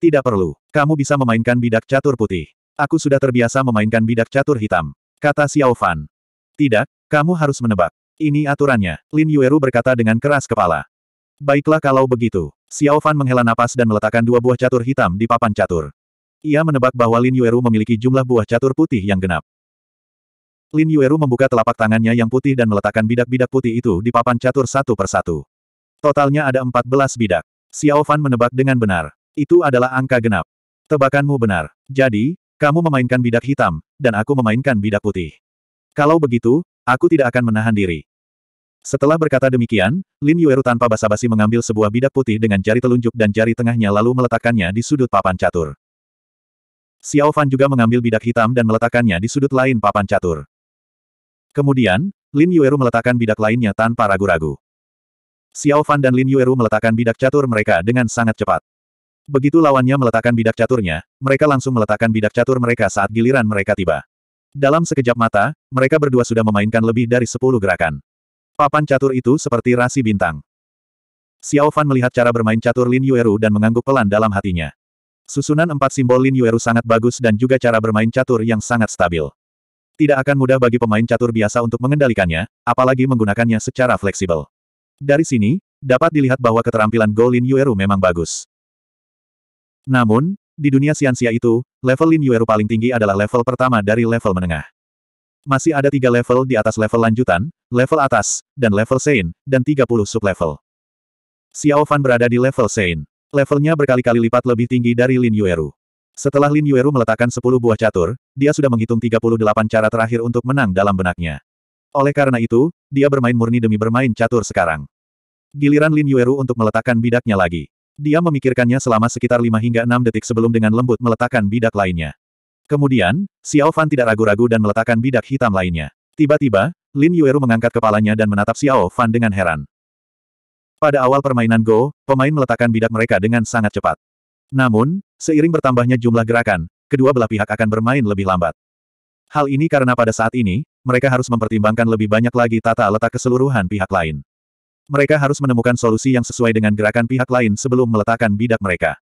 Tidak perlu. Kamu bisa memainkan bidak catur putih. Aku sudah terbiasa memainkan bidak catur hitam. Kata Xiao Fan. Tidak, kamu harus menebak. Ini aturannya, Lin Yueru berkata dengan keras kepala. Baiklah kalau begitu. Xiao Fan menghela napas dan meletakkan dua buah catur hitam di papan catur. Ia menebak bahwa Lin Yueru memiliki jumlah buah catur putih yang genap. Lin Yueru membuka telapak tangannya yang putih dan meletakkan bidak-bidak putih itu di papan catur satu persatu. Totalnya ada 14 bidak. Xiao Fan menebak dengan benar. Itu adalah angka genap. Tebakanmu benar. Jadi, kamu memainkan bidak hitam, dan aku memainkan bidak putih. Kalau begitu, aku tidak akan menahan diri. Setelah berkata demikian, Lin Yueru tanpa basa-basi mengambil sebuah bidak putih dengan jari telunjuk dan jari tengahnya lalu meletakkannya di sudut papan catur. Xiao Fan juga mengambil bidak hitam dan meletakkannya di sudut lain papan catur. Kemudian, Lin Yueru meletakkan bidak lainnya tanpa ragu-ragu. Xiao Fan dan Lin Yueru meletakkan bidak catur mereka dengan sangat cepat. Begitu lawannya meletakkan bidak caturnya, mereka langsung meletakkan bidak catur mereka saat giliran mereka tiba. Dalam sekejap mata, mereka berdua sudah memainkan lebih dari sepuluh gerakan. Papan catur itu seperti rasi bintang. Xiao Fan melihat cara bermain catur Lin Yueru dan mengangguk pelan dalam hatinya. Susunan empat simbol Lin Yueru sangat bagus dan juga cara bermain catur yang sangat stabil. Tidak akan mudah bagi pemain catur biasa untuk mengendalikannya, apalagi menggunakannya secara fleksibel. Dari sini, dapat dilihat bahwa keterampilan Go Lin Yueru memang bagus. Namun, di dunia siansia itu, level Lin Yueru paling tinggi adalah level pertama dari level menengah. Masih ada tiga level di atas level lanjutan, level atas, dan level Sein, dan 30 sublevel. Xiao Fan berada di level Sein. Levelnya berkali-kali lipat lebih tinggi dari Lin Yueru. Setelah Lin Yueru meletakkan 10 buah catur, dia sudah menghitung 38 cara terakhir untuk menang dalam benaknya. Oleh karena itu, dia bermain murni demi bermain catur sekarang. Giliran Lin Yueru untuk meletakkan bidaknya lagi. Dia memikirkannya selama sekitar lima hingga enam detik sebelum dengan lembut meletakkan bidak lainnya. Kemudian, Xiao Fan tidak ragu-ragu dan meletakkan bidak hitam lainnya. Tiba-tiba, Lin Yueru mengangkat kepalanya dan menatap Xiao Fan dengan heran. Pada awal permainan Go, pemain meletakkan bidak mereka dengan sangat cepat. Namun, seiring bertambahnya jumlah gerakan, kedua belah pihak akan bermain lebih lambat. Hal ini karena pada saat ini, mereka harus mempertimbangkan lebih banyak lagi tata letak keseluruhan pihak lain. Mereka harus menemukan solusi yang sesuai dengan gerakan pihak lain sebelum meletakkan bidak mereka.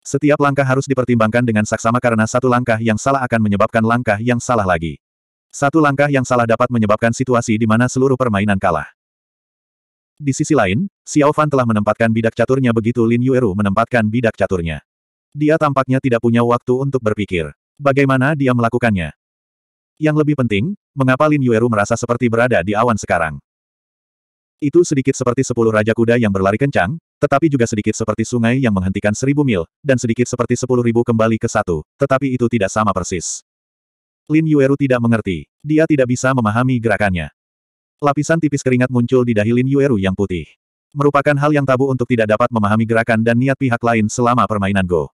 Setiap langkah harus dipertimbangkan dengan saksama karena satu langkah yang salah akan menyebabkan langkah yang salah lagi. Satu langkah yang salah dapat menyebabkan situasi di mana seluruh permainan kalah. Di sisi lain, Xiao Fan telah menempatkan bidak caturnya begitu Lin Yueru menempatkan bidak caturnya. Dia tampaknya tidak punya waktu untuk berpikir. Bagaimana dia melakukannya? Yang lebih penting, mengapa Lin Yueru merasa seperti berada di awan sekarang? Itu sedikit seperti sepuluh raja kuda yang berlari kencang, tetapi juga sedikit seperti sungai yang menghentikan seribu mil, dan sedikit seperti sepuluh ribu kembali ke satu, tetapi itu tidak sama persis. Lin Yueru tidak mengerti. Dia tidak bisa memahami gerakannya. Lapisan tipis keringat muncul di dahi Lin Yueru yang putih. Merupakan hal yang tabu untuk tidak dapat memahami gerakan dan niat pihak lain selama permainan Go.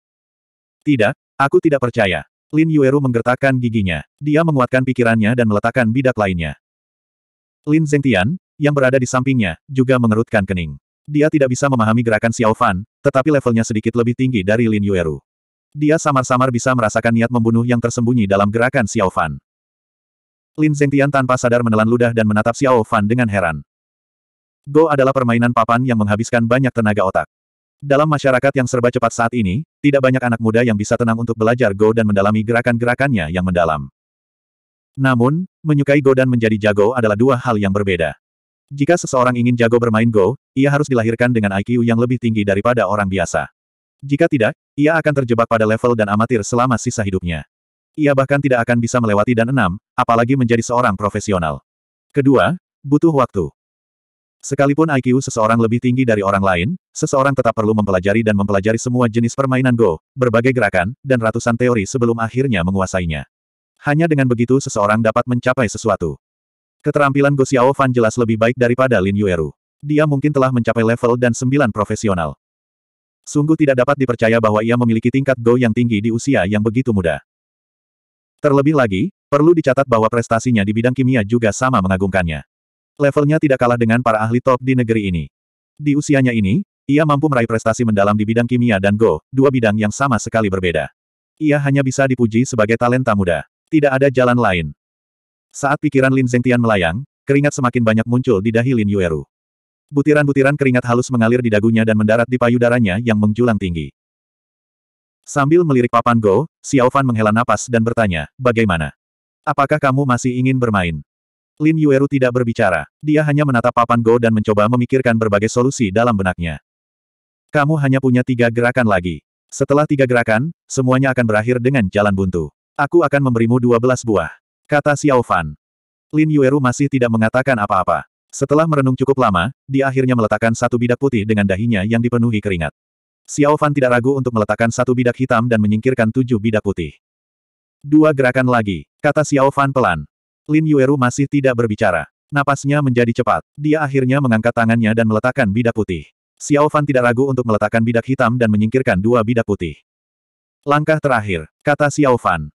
Tidak, aku tidak percaya. Lin Yueru menggertakkan giginya. Dia menguatkan pikirannya dan meletakkan bidak lainnya. Lin Zengtian, yang berada di sampingnya, juga mengerutkan kening. Dia tidak bisa memahami gerakan Xiao Fan, tetapi levelnya sedikit lebih tinggi dari Lin Yueru. Dia samar-samar bisa merasakan niat membunuh yang tersembunyi dalam gerakan Xiao Fan. Lin Zhengtian tanpa sadar menelan ludah dan menatap Xiao Fan dengan heran. Go adalah permainan papan yang menghabiskan banyak tenaga otak. Dalam masyarakat yang serba cepat saat ini, tidak banyak anak muda yang bisa tenang untuk belajar Go dan mendalami gerakan-gerakannya yang mendalam. Namun, menyukai Go dan menjadi jago adalah dua hal yang berbeda. Jika seseorang ingin jago bermain Go, ia harus dilahirkan dengan IQ yang lebih tinggi daripada orang biasa. Jika tidak, ia akan terjebak pada level dan amatir selama sisa hidupnya. Ia bahkan tidak akan bisa melewati dan enam, apalagi menjadi seorang profesional. Kedua, butuh waktu. Sekalipun IQ seseorang lebih tinggi dari orang lain, seseorang tetap perlu mempelajari dan mempelajari semua jenis permainan Go, berbagai gerakan, dan ratusan teori sebelum akhirnya menguasainya. Hanya dengan begitu seseorang dapat mencapai sesuatu. Keterampilan Go Xiao Fan jelas lebih baik daripada Lin Yueru. Dia mungkin telah mencapai level dan sembilan profesional. Sungguh tidak dapat dipercaya bahwa ia memiliki tingkat Go yang tinggi di usia yang begitu muda. Terlebih lagi, perlu dicatat bahwa prestasinya di bidang kimia juga sama mengagumkannya. Levelnya tidak kalah dengan para ahli top di negeri ini. Di usianya ini, ia mampu meraih prestasi mendalam di bidang kimia dan Go, dua bidang yang sama sekali berbeda. Ia hanya bisa dipuji sebagai talenta muda. Tidak ada jalan lain. Saat pikiran Lin Zhengtian melayang, keringat semakin banyak muncul di dahi Lin Yueru. Butiran-butiran keringat halus mengalir di dagunya dan mendarat di payudaranya yang menjulang tinggi. Sambil melirik papan Go, Xiao Fan menghela napas dan bertanya, bagaimana? Apakah kamu masih ingin bermain? Lin Yueru tidak berbicara. Dia hanya menatap papan Go dan mencoba memikirkan berbagai solusi dalam benaknya. Kamu hanya punya tiga gerakan lagi. Setelah tiga gerakan, semuanya akan berakhir dengan jalan buntu. Aku akan memberimu dua belas buah. Kata Xiao Fan. Lin Yueru masih tidak mengatakan apa-apa. Setelah merenung cukup lama, dia akhirnya meletakkan satu bidak putih dengan dahinya yang dipenuhi keringat. Xiao Fan tidak ragu untuk meletakkan satu bidak hitam dan menyingkirkan tujuh bidak putih. Dua gerakan lagi, kata Xiao Fan pelan. Lin Yueru masih tidak berbicara. Napasnya menjadi cepat. Dia akhirnya mengangkat tangannya dan meletakkan bidak putih. Xiao Fan tidak ragu untuk meletakkan bidak hitam dan menyingkirkan dua bidak putih. Langkah terakhir, kata Xiao Fan.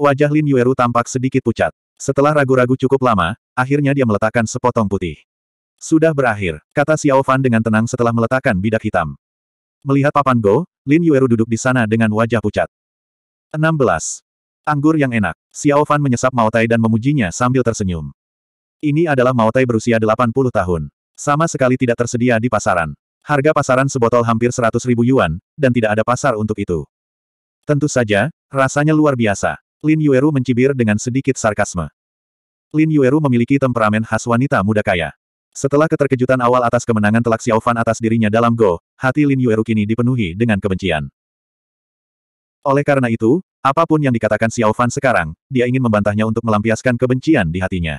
Wajah Lin Yueru tampak sedikit pucat. Setelah ragu-ragu cukup lama, akhirnya dia meletakkan sepotong putih. Sudah berakhir, kata Xiao Fan dengan tenang setelah meletakkan bidak hitam. Melihat papan Go, Lin Yueru duduk di sana dengan wajah pucat. 16. Anggur yang enak. Xiao Fan menyesap Maotai dan memujinya sambil tersenyum. Ini adalah Maotai berusia 80 tahun. Sama sekali tidak tersedia di pasaran. Harga pasaran sebotol hampir 100 ribu yuan, dan tidak ada pasar untuk itu. Tentu saja, rasanya luar biasa. Lin Yueru mencibir dengan sedikit sarkasme. Lin Yueru memiliki temperamen khas wanita muda kaya. Setelah keterkejutan awal atas kemenangan telak Xiaofan atas dirinya dalam Go, hati Lin Yueru kini dipenuhi dengan kebencian. Oleh karena itu, apapun yang dikatakan Xiaofan sekarang, dia ingin membantahnya untuk melampiaskan kebencian di hatinya.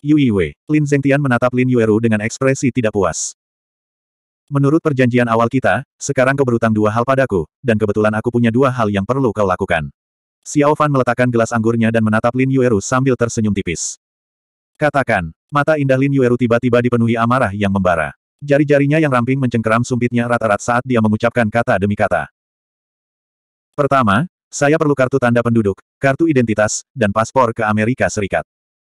Yui Wei, Lin Zengtian menatap Lin Yueru dengan ekspresi tidak puas. Menurut perjanjian awal kita, sekarang kau berutang dua hal padaku, dan kebetulan aku punya dua hal yang perlu kau lakukan. Xiao Fan meletakkan gelas anggurnya dan menatap Lin Yueru sambil tersenyum tipis. Katakan, mata indah Lin Yueru tiba-tiba dipenuhi amarah yang membara. Jari-jarinya yang ramping mencengkeram sumpitnya rata-rata saat dia mengucapkan kata demi kata. Pertama, saya perlu kartu tanda penduduk, kartu identitas, dan paspor ke Amerika Serikat.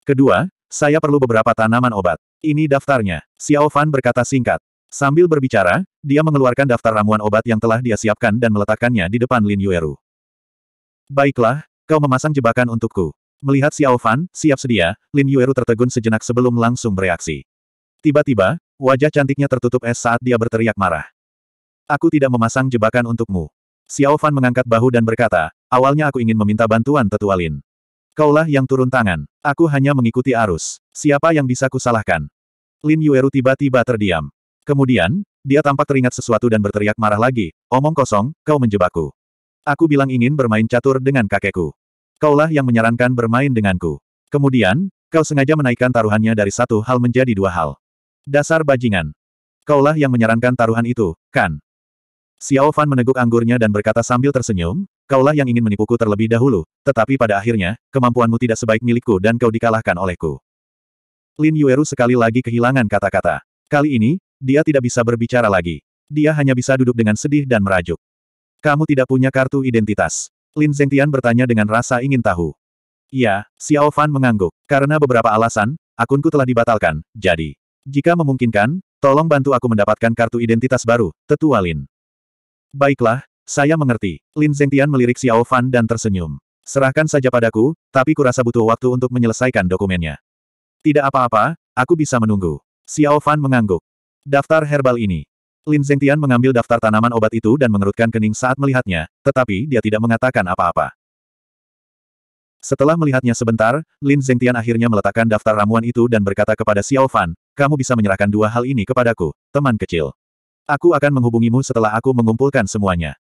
Kedua, saya perlu beberapa tanaman obat. Ini daftarnya, Xiao Fan berkata singkat. Sambil berbicara, dia mengeluarkan daftar ramuan obat yang telah dia siapkan dan meletakkannya di depan Lin Yueru. Baiklah, kau memasang jebakan untukku. Melihat Xiao Fan, siap sedia, Lin Yueru tertegun sejenak sebelum langsung bereaksi. Tiba-tiba, wajah cantiknya tertutup es saat dia berteriak marah. Aku tidak memasang jebakan untukmu. Xiao Fan mengangkat bahu dan berkata, awalnya aku ingin meminta bantuan tetua Lin. Kaulah yang turun tangan. Aku hanya mengikuti arus. Siapa yang bisa kusalahkan? Lin Yueru tiba-tiba terdiam. Kemudian, dia tampak teringat sesuatu dan berteriak marah lagi, omong kosong, kau menjebakku. Aku bilang ingin bermain catur dengan kakekku. Kaulah yang menyarankan bermain denganku. Kemudian, kau sengaja menaikkan taruhannya dari satu hal menjadi dua hal. Dasar bajingan. Kaulah yang menyarankan taruhan itu, kan? Xiao Fan meneguk anggurnya dan berkata sambil tersenyum, kaulah yang ingin menipuku terlebih dahulu, tetapi pada akhirnya, kemampuanmu tidak sebaik milikku dan kau dikalahkan olehku. Lin Yueru sekali lagi kehilangan kata-kata. Kali ini, dia tidak bisa berbicara lagi. Dia hanya bisa duduk dengan sedih dan merajuk. Kamu tidak punya kartu identitas. Lin Zhengtian bertanya dengan rasa ingin tahu. Ya, Xiao Fan mengangguk. Karena beberapa alasan, akunku telah dibatalkan, jadi. Jika memungkinkan, tolong bantu aku mendapatkan kartu identitas baru, tetua Lin. Baiklah, saya mengerti. Lin Zhengtian melirik Xiao Fan dan tersenyum. Serahkan saja padaku, tapi kurasa butuh waktu untuk menyelesaikan dokumennya. Tidak apa-apa, aku bisa menunggu. Xiao Fan mengangguk. Daftar herbal ini. Lin Zhengtian mengambil daftar tanaman obat itu dan mengerutkan kening saat melihatnya, tetapi dia tidak mengatakan apa-apa. Setelah melihatnya sebentar, Lin Zhengtian akhirnya meletakkan daftar ramuan itu dan berkata kepada Xiao Fan, kamu bisa menyerahkan dua hal ini kepadaku, teman kecil. Aku akan menghubungimu setelah aku mengumpulkan semuanya.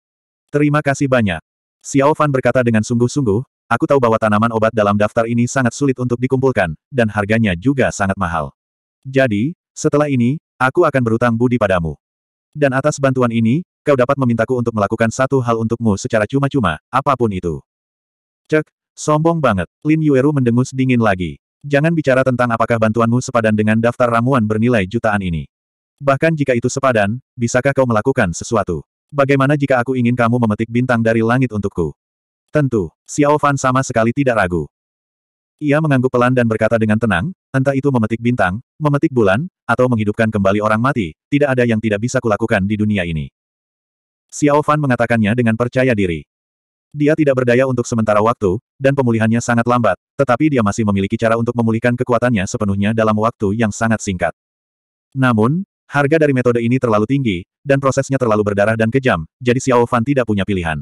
Terima kasih banyak. Xiao Fan berkata dengan sungguh-sungguh, aku tahu bahwa tanaman obat dalam daftar ini sangat sulit untuk dikumpulkan, dan harganya juga sangat mahal. Jadi, setelah ini, aku akan berutang budi padamu. Dan atas bantuan ini, kau dapat memintaku untuk melakukan satu hal untukmu secara cuma-cuma, apapun itu. Cek, sombong banget. Lin Yueru mendengus dingin lagi. Jangan bicara tentang apakah bantuanmu sepadan dengan daftar ramuan bernilai jutaan ini. Bahkan jika itu sepadan, bisakah kau melakukan sesuatu? Bagaimana jika aku ingin kamu memetik bintang dari langit untukku? Tentu, Xiao Fan sama sekali tidak ragu. Ia mengangguk pelan dan berkata dengan tenang, entah itu memetik bintang, memetik bulan, atau menghidupkan kembali orang mati, tidak ada yang tidak bisa kulakukan di dunia ini. Xiao Fan mengatakannya dengan percaya diri. Dia tidak berdaya untuk sementara waktu, dan pemulihannya sangat lambat, tetapi dia masih memiliki cara untuk memulihkan kekuatannya sepenuhnya dalam waktu yang sangat singkat. Namun, harga dari metode ini terlalu tinggi, dan prosesnya terlalu berdarah dan kejam, jadi Xiao Fan tidak punya pilihan.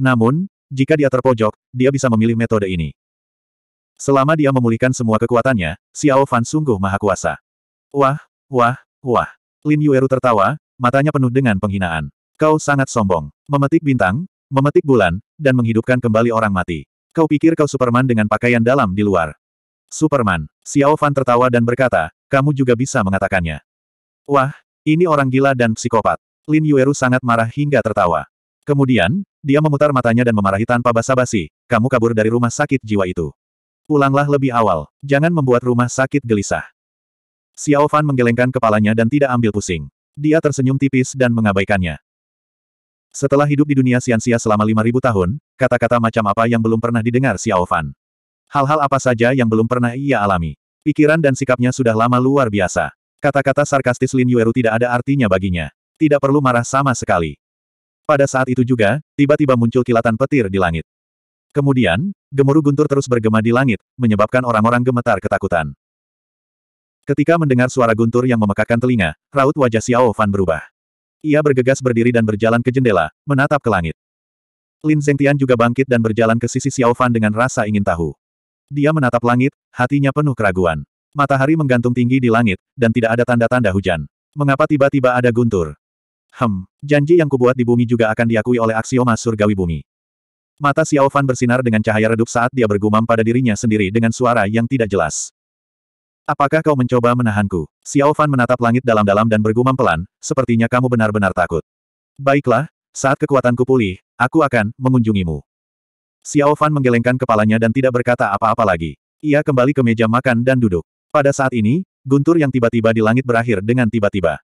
Namun, jika dia terpojok, dia bisa memilih metode ini. Selama dia memulihkan semua kekuatannya, Xiao Fan sungguh maha kuasa. Wah, wah, wah. Lin Yueru tertawa, matanya penuh dengan penghinaan. Kau sangat sombong. Memetik bintang, memetik bulan, dan menghidupkan kembali orang mati. Kau pikir kau Superman dengan pakaian dalam di luar. Superman. Xiao Fan tertawa dan berkata, kamu juga bisa mengatakannya. Wah, ini orang gila dan psikopat. Lin Yueru sangat marah hingga tertawa. Kemudian, dia memutar matanya dan memarahi tanpa basa-basi, kamu kabur dari rumah sakit jiwa itu. Pulanglah lebih awal, jangan membuat rumah sakit gelisah. Xiao Fan menggelengkan kepalanya dan tidak ambil pusing. Dia tersenyum tipis dan mengabaikannya. Setelah hidup di dunia sia-sia selama 5.000 tahun, kata-kata macam apa yang belum pernah didengar Xiao Fan? Hal-hal apa saja yang belum pernah ia alami? Pikiran dan sikapnya sudah lama luar biasa. Kata-kata sarkastis Lin Yueru tidak ada artinya baginya. Tidak perlu marah sama sekali. Pada saat itu juga, tiba-tiba muncul kilatan petir di langit. Kemudian, gemuruh guntur terus bergema di langit, menyebabkan orang-orang gemetar ketakutan. Ketika mendengar suara guntur yang memekakkan telinga, raut wajah Xiao Fan berubah. Ia bergegas berdiri dan berjalan ke jendela, menatap ke langit. Lin Zhengtian juga bangkit dan berjalan ke sisi Xiao Fan dengan rasa ingin tahu. Dia menatap langit, hatinya penuh keraguan. Matahari menggantung tinggi di langit, dan tidak ada tanda-tanda hujan. Mengapa tiba-tiba ada guntur? Hem, janji yang kubuat di bumi juga akan diakui oleh aksioma surgawi bumi. Mata Xiao Fan bersinar dengan cahaya redup saat dia bergumam pada dirinya sendiri dengan suara yang tidak jelas. Apakah kau mencoba menahanku? Xiao Fan menatap langit dalam-dalam dan bergumam pelan, sepertinya kamu benar-benar takut. Baiklah, saat kekuatanku pulih, aku akan mengunjungimu. Xiao Fan menggelengkan kepalanya dan tidak berkata apa-apa lagi. Ia kembali ke meja makan dan duduk. Pada saat ini, guntur yang tiba-tiba di langit berakhir dengan tiba-tiba.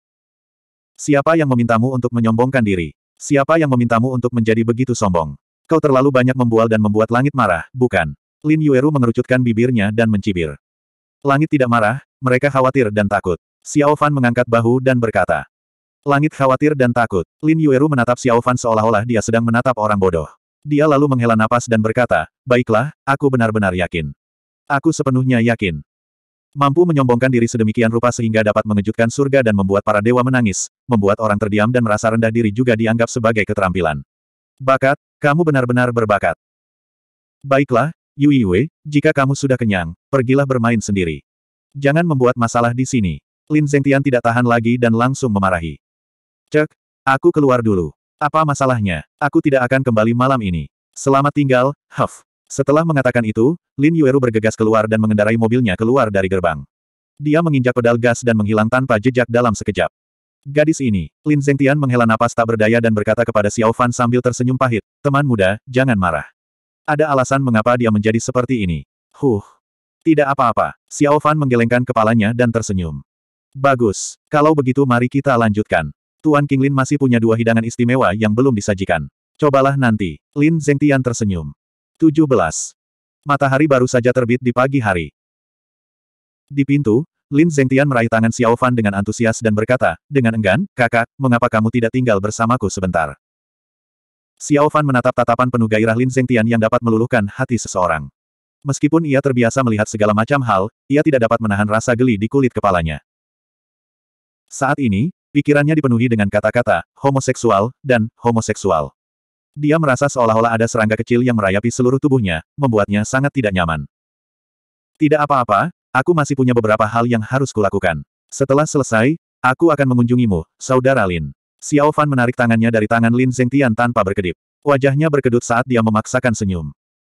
Siapa yang memintamu untuk menyombongkan diri? Siapa yang memintamu untuk menjadi begitu sombong? Kau terlalu banyak membual dan membuat langit marah, bukan? Lin Yueru mengerucutkan bibirnya dan mencibir. Langit tidak marah, mereka khawatir dan takut. Xiao Fan mengangkat bahu dan berkata. Langit khawatir dan takut. Lin Yueru menatap Xiao Fan seolah-olah dia sedang menatap orang bodoh. Dia lalu menghela napas dan berkata, Baiklah, aku benar-benar yakin. Aku sepenuhnya yakin. Mampu menyombongkan diri sedemikian rupa sehingga dapat mengejutkan surga dan membuat para dewa menangis, membuat orang terdiam dan merasa rendah diri juga dianggap sebagai keterampilan. Bakat, kamu benar-benar berbakat. Baiklah, Yui Yue, jika kamu sudah kenyang, pergilah bermain sendiri. Jangan membuat masalah di sini. Lin Zhengtian tidak tahan lagi dan langsung memarahi. Cek, aku keluar dulu. Apa masalahnya? Aku tidak akan kembali malam ini. Selamat tinggal, Huff. Setelah mengatakan itu, Lin Yueru bergegas keluar dan mengendarai mobilnya keluar dari gerbang. Dia menginjak pedal gas dan menghilang tanpa jejak dalam sekejap. Gadis ini, Lin Zhengtian menghela napas tak berdaya dan berkata kepada Xiao Fan sambil tersenyum pahit, teman muda, jangan marah. Ada alasan mengapa dia menjadi seperti ini. Huh. Tidak apa-apa. Xiao Fan menggelengkan kepalanya dan tersenyum. Bagus. Kalau begitu mari kita lanjutkan. Tuan King Lin masih punya dua hidangan istimewa yang belum disajikan. Cobalah nanti. Lin Tian tersenyum. 17. Matahari baru saja terbit di pagi hari. Di pintu, Lin Tian meraih tangan Xiao Fan dengan antusias dan berkata, dengan enggan, kakak, mengapa kamu tidak tinggal bersamaku sebentar? Xiao Fan menatap tatapan penuh gairah Lin Tian yang dapat meluluhkan hati seseorang. Meskipun ia terbiasa melihat segala macam hal, ia tidak dapat menahan rasa geli di kulit kepalanya. Saat ini, pikirannya dipenuhi dengan kata-kata, homoseksual, dan homoseksual. Dia merasa seolah-olah ada serangga kecil yang merayapi seluruh tubuhnya, membuatnya sangat tidak nyaman. Tidak apa-apa, aku masih punya beberapa hal yang harus kulakukan. Setelah selesai, aku akan mengunjungimu, Saudara Lin. Xiao Fan menarik tangannya dari tangan Lin Tian tanpa berkedip. Wajahnya berkedut saat dia memaksakan senyum.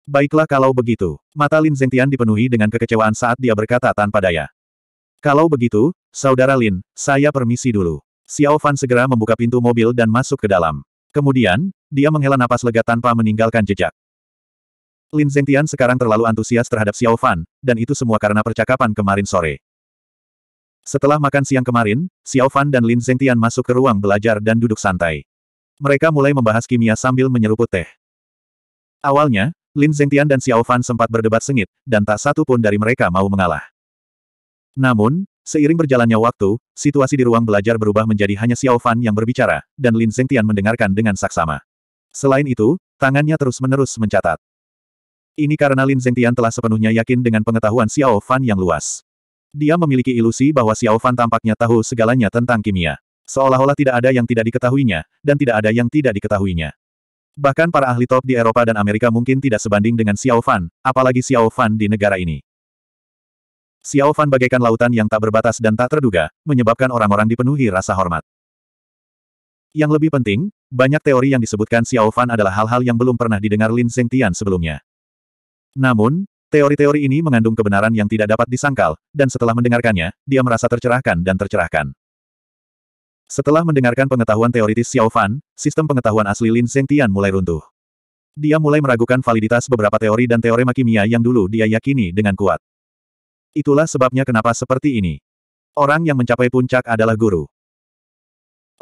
Baiklah kalau begitu. Mata Lin Tian dipenuhi dengan kekecewaan saat dia berkata tanpa daya. Kalau begitu, Saudara Lin, saya permisi dulu. Xiao Fan segera membuka pintu mobil dan masuk ke dalam. Kemudian, dia menghela napas lega tanpa meninggalkan jejak. Lin Tian sekarang terlalu antusias terhadap Xiao Fan, dan itu semua karena percakapan kemarin sore. Setelah makan siang kemarin, Xiao Fan dan Lin Zhengtian masuk ke ruang belajar dan duduk santai. Mereka mulai membahas kimia sambil menyeruput teh. Awalnya, Lin Zhengtian dan Xiao Fan sempat berdebat sengit, dan tak satu pun dari mereka mau mengalah. Namun, seiring berjalannya waktu, situasi di ruang belajar berubah menjadi hanya Xiao Fan yang berbicara, dan Lin Zhengtian mendengarkan dengan saksama. Selain itu, tangannya terus-menerus mencatat. Ini karena Lin Zhengtian telah sepenuhnya yakin dengan pengetahuan Xiao Fan yang luas. Dia memiliki ilusi bahwa Xiao Fan tampaknya tahu segalanya tentang kimia. Seolah-olah tidak ada yang tidak diketahuinya, dan tidak ada yang tidak diketahuinya. Bahkan para ahli top di Eropa dan Amerika mungkin tidak sebanding dengan Xiao Fan, apalagi Xiao Fan di negara ini. Xiao Fan bagaikan lautan yang tak berbatas dan tak terduga, menyebabkan orang-orang dipenuhi rasa hormat. Yang lebih penting, banyak teori yang disebutkan Xiao Fan adalah hal-hal yang belum pernah didengar Lin Zhengtian sebelumnya. Namun, Teori-teori ini mengandung kebenaran yang tidak dapat disangkal, dan setelah mendengarkannya, dia merasa tercerahkan dan tercerahkan. Setelah mendengarkan pengetahuan teoritis Xiao Fan, sistem pengetahuan asli Lin Tian mulai runtuh. Dia mulai meragukan validitas beberapa teori dan teorema kimia yang dulu dia yakini dengan kuat. Itulah sebabnya kenapa seperti ini. Orang yang mencapai puncak adalah guru.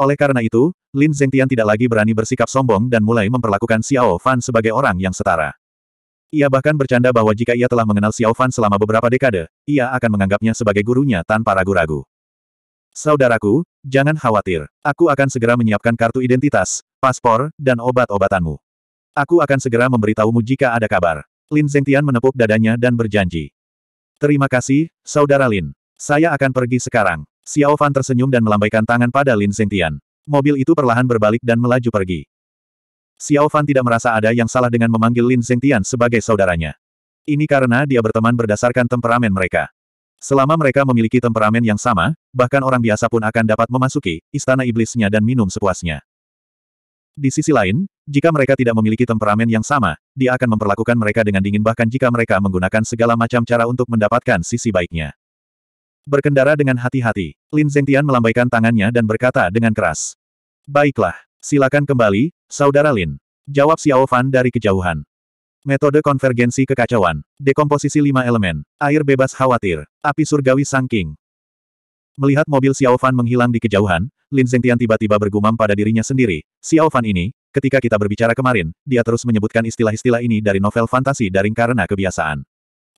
Oleh karena itu, Lin Zhengtian tidak lagi berani bersikap sombong dan mulai memperlakukan Xiao Fan sebagai orang yang setara. Ia bahkan bercanda bahwa jika ia telah mengenal Xiao Fan selama beberapa dekade, ia akan menganggapnya sebagai gurunya tanpa ragu-ragu. Saudaraku, jangan khawatir. Aku akan segera menyiapkan kartu identitas, paspor, dan obat-obatanmu. Aku akan segera memberitahumu jika ada kabar. Lin Zhengtian menepuk dadanya dan berjanji. Terima kasih, Saudara Lin. Saya akan pergi sekarang. Xiao Fan tersenyum dan melambaikan tangan pada Lin Zhengtian. Mobil itu perlahan berbalik dan melaju pergi. Xiao Fan tidak merasa ada yang salah dengan memanggil Lin Zhengtian sebagai saudaranya. Ini karena dia berteman berdasarkan temperamen mereka. Selama mereka memiliki temperamen yang sama, bahkan orang biasa pun akan dapat memasuki istana iblisnya dan minum sepuasnya. Di sisi lain, jika mereka tidak memiliki temperamen yang sama, dia akan memperlakukan mereka dengan dingin bahkan jika mereka menggunakan segala macam cara untuk mendapatkan sisi baiknya. Berkendara dengan hati-hati, Lin Zhengtian melambaikan tangannya dan berkata dengan keras. Baiklah. Silakan kembali, Saudara Lin. Jawab Xiao Fan dari kejauhan. Metode konvergensi kekacauan. Dekomposisi lima elemen. Air bebas khawatir. Api surgawi sangking. Melihat mobil Xiao Fan menghilang di kejauhan, Lin Zhengtian tiba-tiba bergumam pada dirinya sendiri. Xiao Fan ini, ketika kita berbicara kemarin, dia terus menyebutkan istilah-istilah ini dari novel fantasi daring karena kebiasaan.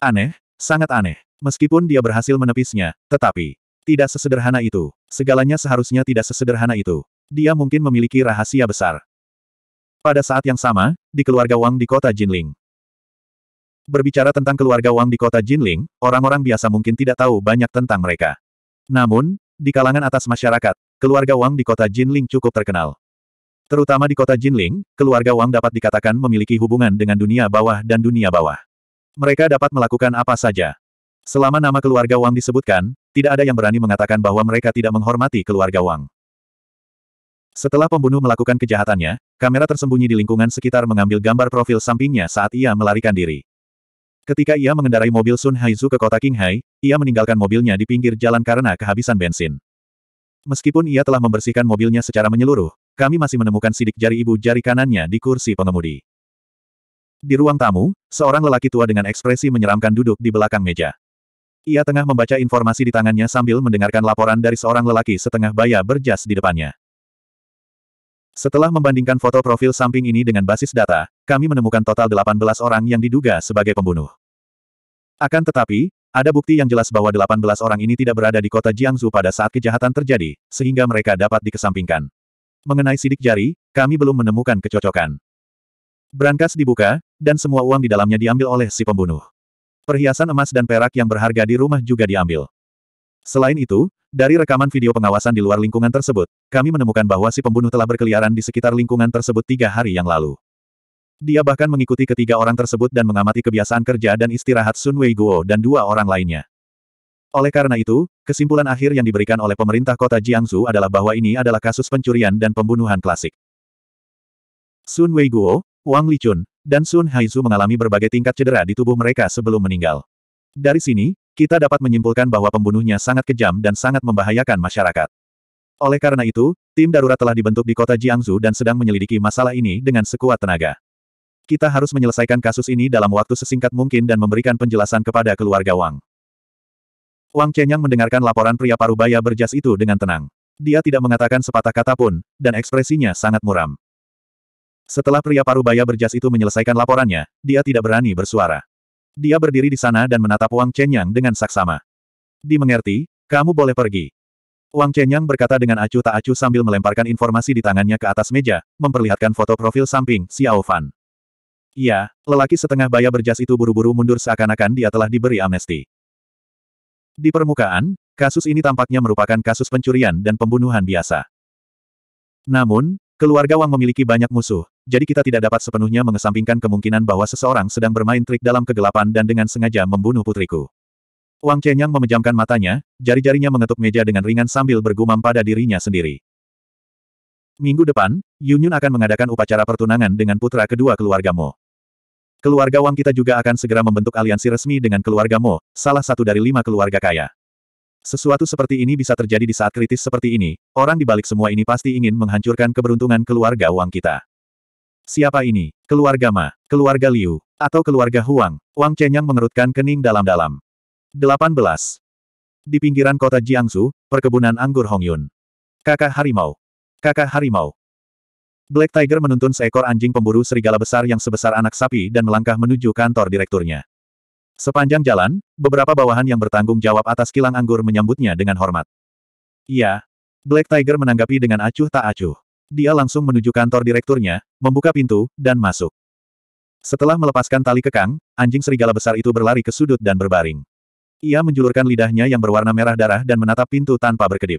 Aneh, sangat aneh. Meskipun dia berhasil menepisnya, tetapi tidak sesederhana itu. Segalanya seharusnya tidak sesederhana itu. Dia mungkin memiliki rahasia besar. Pada saat yang sama, di keluarga Wang di kota Jinling. Berbicara tentang keluarga Wang di kota Jinling, orang-orang biasa mungkin tidak tahu banyak tentang mereka. Namun, di kalangan atas masyarakat, keluarga Wang di kota Jinling cukup terkenal. Terutama di kota Jinling, keluarga Wang dapat dikatakan memiliki hubungan dengan dunia bawah dan dunia bawah. Mereka dapat melakukan apa saja. Selama nama keluarga Wang disebutkan, tidak ada yang berani mengatakan bahwa mereka tidak menghormati keluarga Wang. Setelah pembunuh melakukan kejahatannya, kamera tersembunyi di lingkungan sekitar mengambil gambar profil sampingnya saat ia melarikan diri. Ketika ia mengendarai mobil Sun Haizu ke kota Qinghai, ia meninggalkan mobilnya di pinggir jalan karena kehabisan bensin. Meskipun ia telah membersihkan mobilnya secara menyeluruh, kami masih menemukan sidik jari ibu jari kanannya di kursi pengemudi. Di ruang tamu, seorang lelaki tua dengan ekspresi menyeramkan duduk di belakang meja. Ia tengah membaca informasi di tangannya sambil mendengarkan laporan dari seorang lelaki setengah baya berjas di depannya. Setelah membandingkan foto profil samping ini dengan basis data, kami menemukan total 18 orang yang diduga sebagai pembunuh. Akan tetapi, ada bukti yang jelas bahwa 18 orang ini tidak berada di kota Jiangsu pada saat kejahatan terjadi, sehingga mereka dapat dikesampingkan. Mengenai sidik jari, kami belum menemukan kecocokan. Brankas dibuka, dan semua uang di dalamnya diambil oleh si pembunuh. Perhiasan emas dan perak yang berharga di rumah juga diambil. Selain itu, dari rekaman video pengawasan di luar lingkungan tersebut, kami menemukan bahwa si pembunuh telah berkeliaran di sekitar lingkungan tersebut tiga hari yang lalu. Dia bahkan mengikuti ketiga orang tersebut dan mengamati kebiasaan kerja dan istirahat Sun Wei Guo dan dua orang lainnya. Oleh karena itu, kesimpulan akhir yang diberikan oleh pemerintah kota Jiangsu adalah bahwa ini adalah kasus pencurian dan pembunuhan klasik. Sun Wei Guo, Wang Lichun, dan Sun Haizu mengalami berbagai tingkat cedera di tubuh mereka sebelum meninggal. Dari sini, kita dapat menyimpulkan bahwa pembunuhnya sangat kejam dan sangat membahayakan masyarakat. Oleh karena itu, tim darurat telah dibentuk di kota Jiangsu dan sedang menyelidiki masalah ini dengan sekuat tenaga. Kita harus menyelesaikan kasus ini dalam waktu sesingkat mungkin dan memberikan penjelasan kepada keluarga Wang. Wang Chenyang mendengarkan laporan pria parubaya berjas itu dengan tenang. Dia tidak mengatakan sepatah kata pun, dan ekspresinya sangat muram. Setelah pria parubaya berjas itu menyelesaikan laporannya, dia tidak berani bersuara. Dia berdiri di sana dan menatap Wang Chenyang dengan saksama. Dimengerti, kamu boleh pergi. Wang Chenyang berkata dengan acuh tak acuh sambil melemparkan informasi di tangannya ke atas meja, memperlihatkan foto profil samping Xiao Fan. Ya, lelaki setengah baya berjas itu buru-buru mundur seakan-akan dia telah diberi amnesti. Di permukaan, kasus ini tampaknya merupakan kasus pencurian dan pembunuhan biasa. Namun, Keluarga Wang memiliki banyak musuh, jadi kita tidak dapat sepenuhnya mengesampingkan kemungkinan bahwa seseorang sedang bermain trik dalam kegelapan dan dengan sengaja membunuh putriku. Wang Chenyang memejamkan matanya, jari-jarinya mengetuk meja dengan ringan sambil bergumam pada dirinya sendiri. Minggu depan, Yunyun akan mengadakan upacara pertunangan dengan putra kedua keluargamu. Keluarga Wang kita juga akan segera membentuk aliansi resmi dengan keluargamu, salah satu dari lima keluarga kaya. Sesuatu seperti ini bisa terjadi di saat kritis seperti ini, orang di balik semua ini pasti ingin menghancurkan keberuntungan keluarga Wang kita. Siapa ini? Keluarga Ma, keluarga Liu, atau keluarga Huang? Wang Chenyang mengerutkan kening dalam-dalam. 18. Di pinggiran kota Jiangsu, perkebunan anggur Hongyun. Kakak harimau. Kakak harimau. Black Tiger menuntun seekor anjing pemburu serigala besar yang sebesar anak sapi dan melangkah menuju kantor direkturnya. Sepanjang jalan, beberapa bawahan yang bertanggung jawab atas kilang anggur menyambutnya dengan hormat. Iya. Black Tiger menanggapi dengan acuh tak acuh. Dia langsung menuju kantor direkturnya, membuka pintu, dan masuk. Setelah melepaskan tali kekang, anjing serigala besar itu berlari ke sudut dan berbaring. Ia menjulurkan lidahnya yang berwarna merah darah dan menatap pintu tanpa berkedip.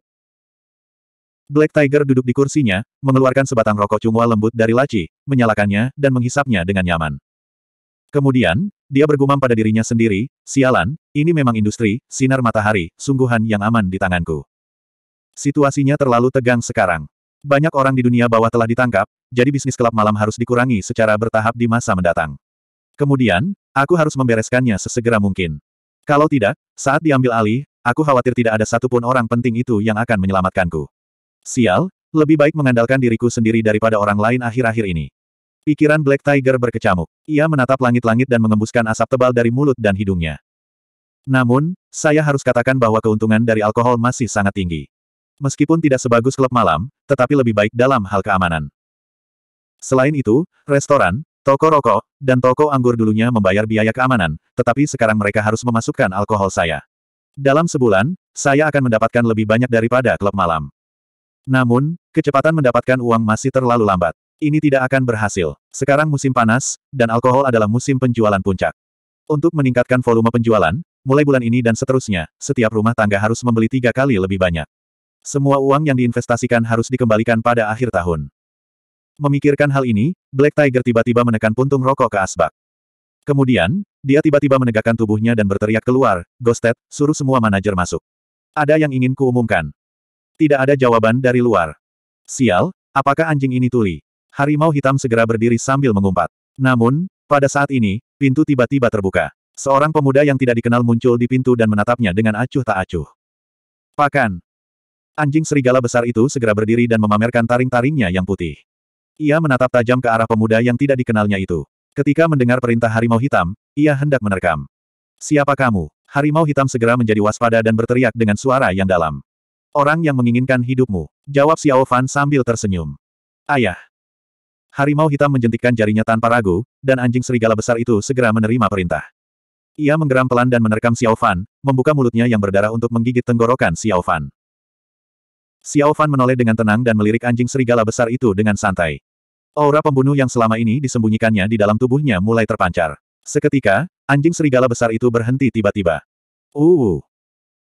Black Tiger duduk di kursinya, mengeluarkan sebatang rokok cungwa lembut dari laci, menyalakannya, dan menghisapnya dengan nyaman. Kemudian, dia bergumam pada dirinya sendiri, sialan, ini memang industri, sinar matahari, sungguhan yang aman di tanganku. Situasinya terlalu tegang sekarang. Banyak orang di dunia bawah telah ditangkap, jadi bisnis kelap malam harus dikurangi secara bertahap di masa mendatang. Kemudian, aku harus membereskannya sesegera mungkin. Kalau tidak, saat diambil alih, aku khawatir tidak ada satupun orang penting itu yang akan menyelamatkanku. Sial, lebih baik mengandalkan diriku sendiri daripada orang lain akhir-akhir ini. Pikiran Black Tiger berkecamuk. Ia menatap langit-langit dan mengembuskan asap tebal dari mulut dan hidungnya. Namun, saya harus katakan bahwa keuntungan dari alkohol masih sangat tinggi. Meskipun tidak sebagus klub malam, tetapi lebih baik dalam hal keamanan. Selain itu, restoran, toko rokok, dan toko anggur dulunya membayar biaya keamanan, tetapi sekarang mereka harus memasukkan alkohol saya. Dalam sebulan, saya akan mendapatkan lebih banyak daripada klub malam. Namun, kecepatan mendapatkan uang masih terlalu lambat. Ini tidak akan berhasil. Sekarang musim panas, dan alkohol adalah musim penjualan puncak. Untuk meningkatkan volume penjualan, mulai bulan ini dan seterusnya, setiap rumah tangga harus membeli tiga kali lebih banyak. Semua uang yang diinvestasikan harus dikembalikan pada akhir tahun. Memikirkan hal ini, Black Tiger tiba-tiba menekan puntung rokok ke asbak. Kemudian, dia tiba-tiba menegakkan tubuhnya dan berteriak keluar, Ghosted, suruh semua manajer masuk. Ada yang ingin kuumumkan. Tidak ada jawaban dari luar. Sial, apakah anjing ini tuli? Harimau hitam segera berdiri sambil mengumpat. Namun, pada saat ini, pintu tiba-tiba terbuka. Seorang pemuda yang tidak dikenal muncul di pintu dan menatapnya dengan acuh tak acuh. Pakan. Anjing serigala besar itu segera berdiri dan memamerkan taring-taringnya yang putih. Ia menatap tajam ke arah pemuda yang tidak dikenalnya itu. Ketika mendengar perintah harimau hitam, ia hendak menerkam. Siapa kamu? Harimau hitam segera menjadi waspada dan berteriak dengan suara yang dalam. Orang yang menginginkan hidupmu. Jawab Xiao Fan sambil tersenyum. Ayah harimau hitam menjentikkan jarinya tanpa ragu, dan anjing serigala besar itu segera menerima perintah. Ia menggeram pelan dan menerkam Xiao Fan, membuka mulutnya yang berdarah untuk menggigit tenggorokan Xiao Fan. Xiao Fan menoleh dengan tenang dan melirik anjing serigala besar itu dengan santai. Aura pembunuh yang selama ini disembunyikannya di dalam tubuhnya mulai terpancar. Seketika, anjing serigala besar itu berhenti tiba-tiba. Uh.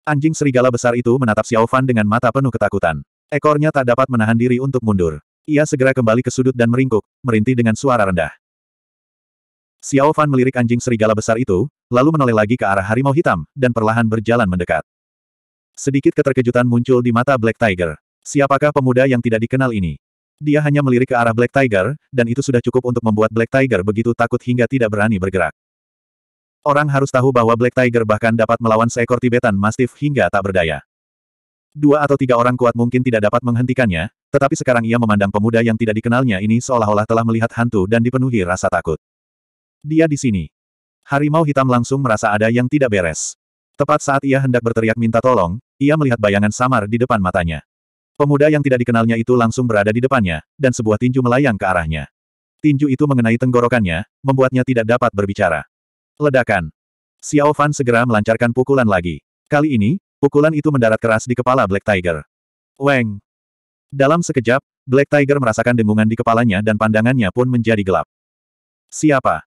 Anjing serigala besar itu menatap Xiao Fan dengan mata penuh ketakutan. Ekornya tak dapat menahan diri untuk mundur. Ia segera kembali ke sudut dan meringkuk, merintih dengan suara rendah. Xiao Fan melirik anjing serigala besar itu, lalu menoleh lagi ke arah harimau hitam, dan perlahan berjalan mendekat. Sedikit keterkejutan muncul di mata Black Tiger. Siapakah pemuda yang tidak dikenal ini? Dia hanya melirik ke arah Black Tiger, dan itu sudah cukup untuk membuat Black Tiger begitu takut hingga tidak berani bergerak. Orang harus tahu bahwa Black Tiger bahkan dapat melawan seekor Tibetan Mastiff hingga tak berdaya. Dua atau tiga orang kuat mungkin tidak dapat menghentikannya, tetapi sekarang ia memandang pemuda yang tidak dikenalnya ini seolah-olah telah melihat hantu dan dipenuhi rasa takut. Dia di sini. Harimau hitam langsung merasa ada yang tidak beres. Tepat saat ia hendak berteriak minta tolong, ia melihat bayangan samar di depan matanya. Pemuda yang tidak dikenalnya itu langsung berada di depannya, dan sebuah tinju melayang ke arahnya. Tinju itu mengenai tenggorokannya, membuatnya tidak dapat berbicara. Ledakan. Xiao Fan segera melancarkan pukulan lagi. Kali ini, pukulan itu mendarat keras di kepala Black Tiger. Weng. Dalam sekejap, Black Tiger merasakan dengungan di kepalanya dan pandangannya pun menjadi gelap. Siapa?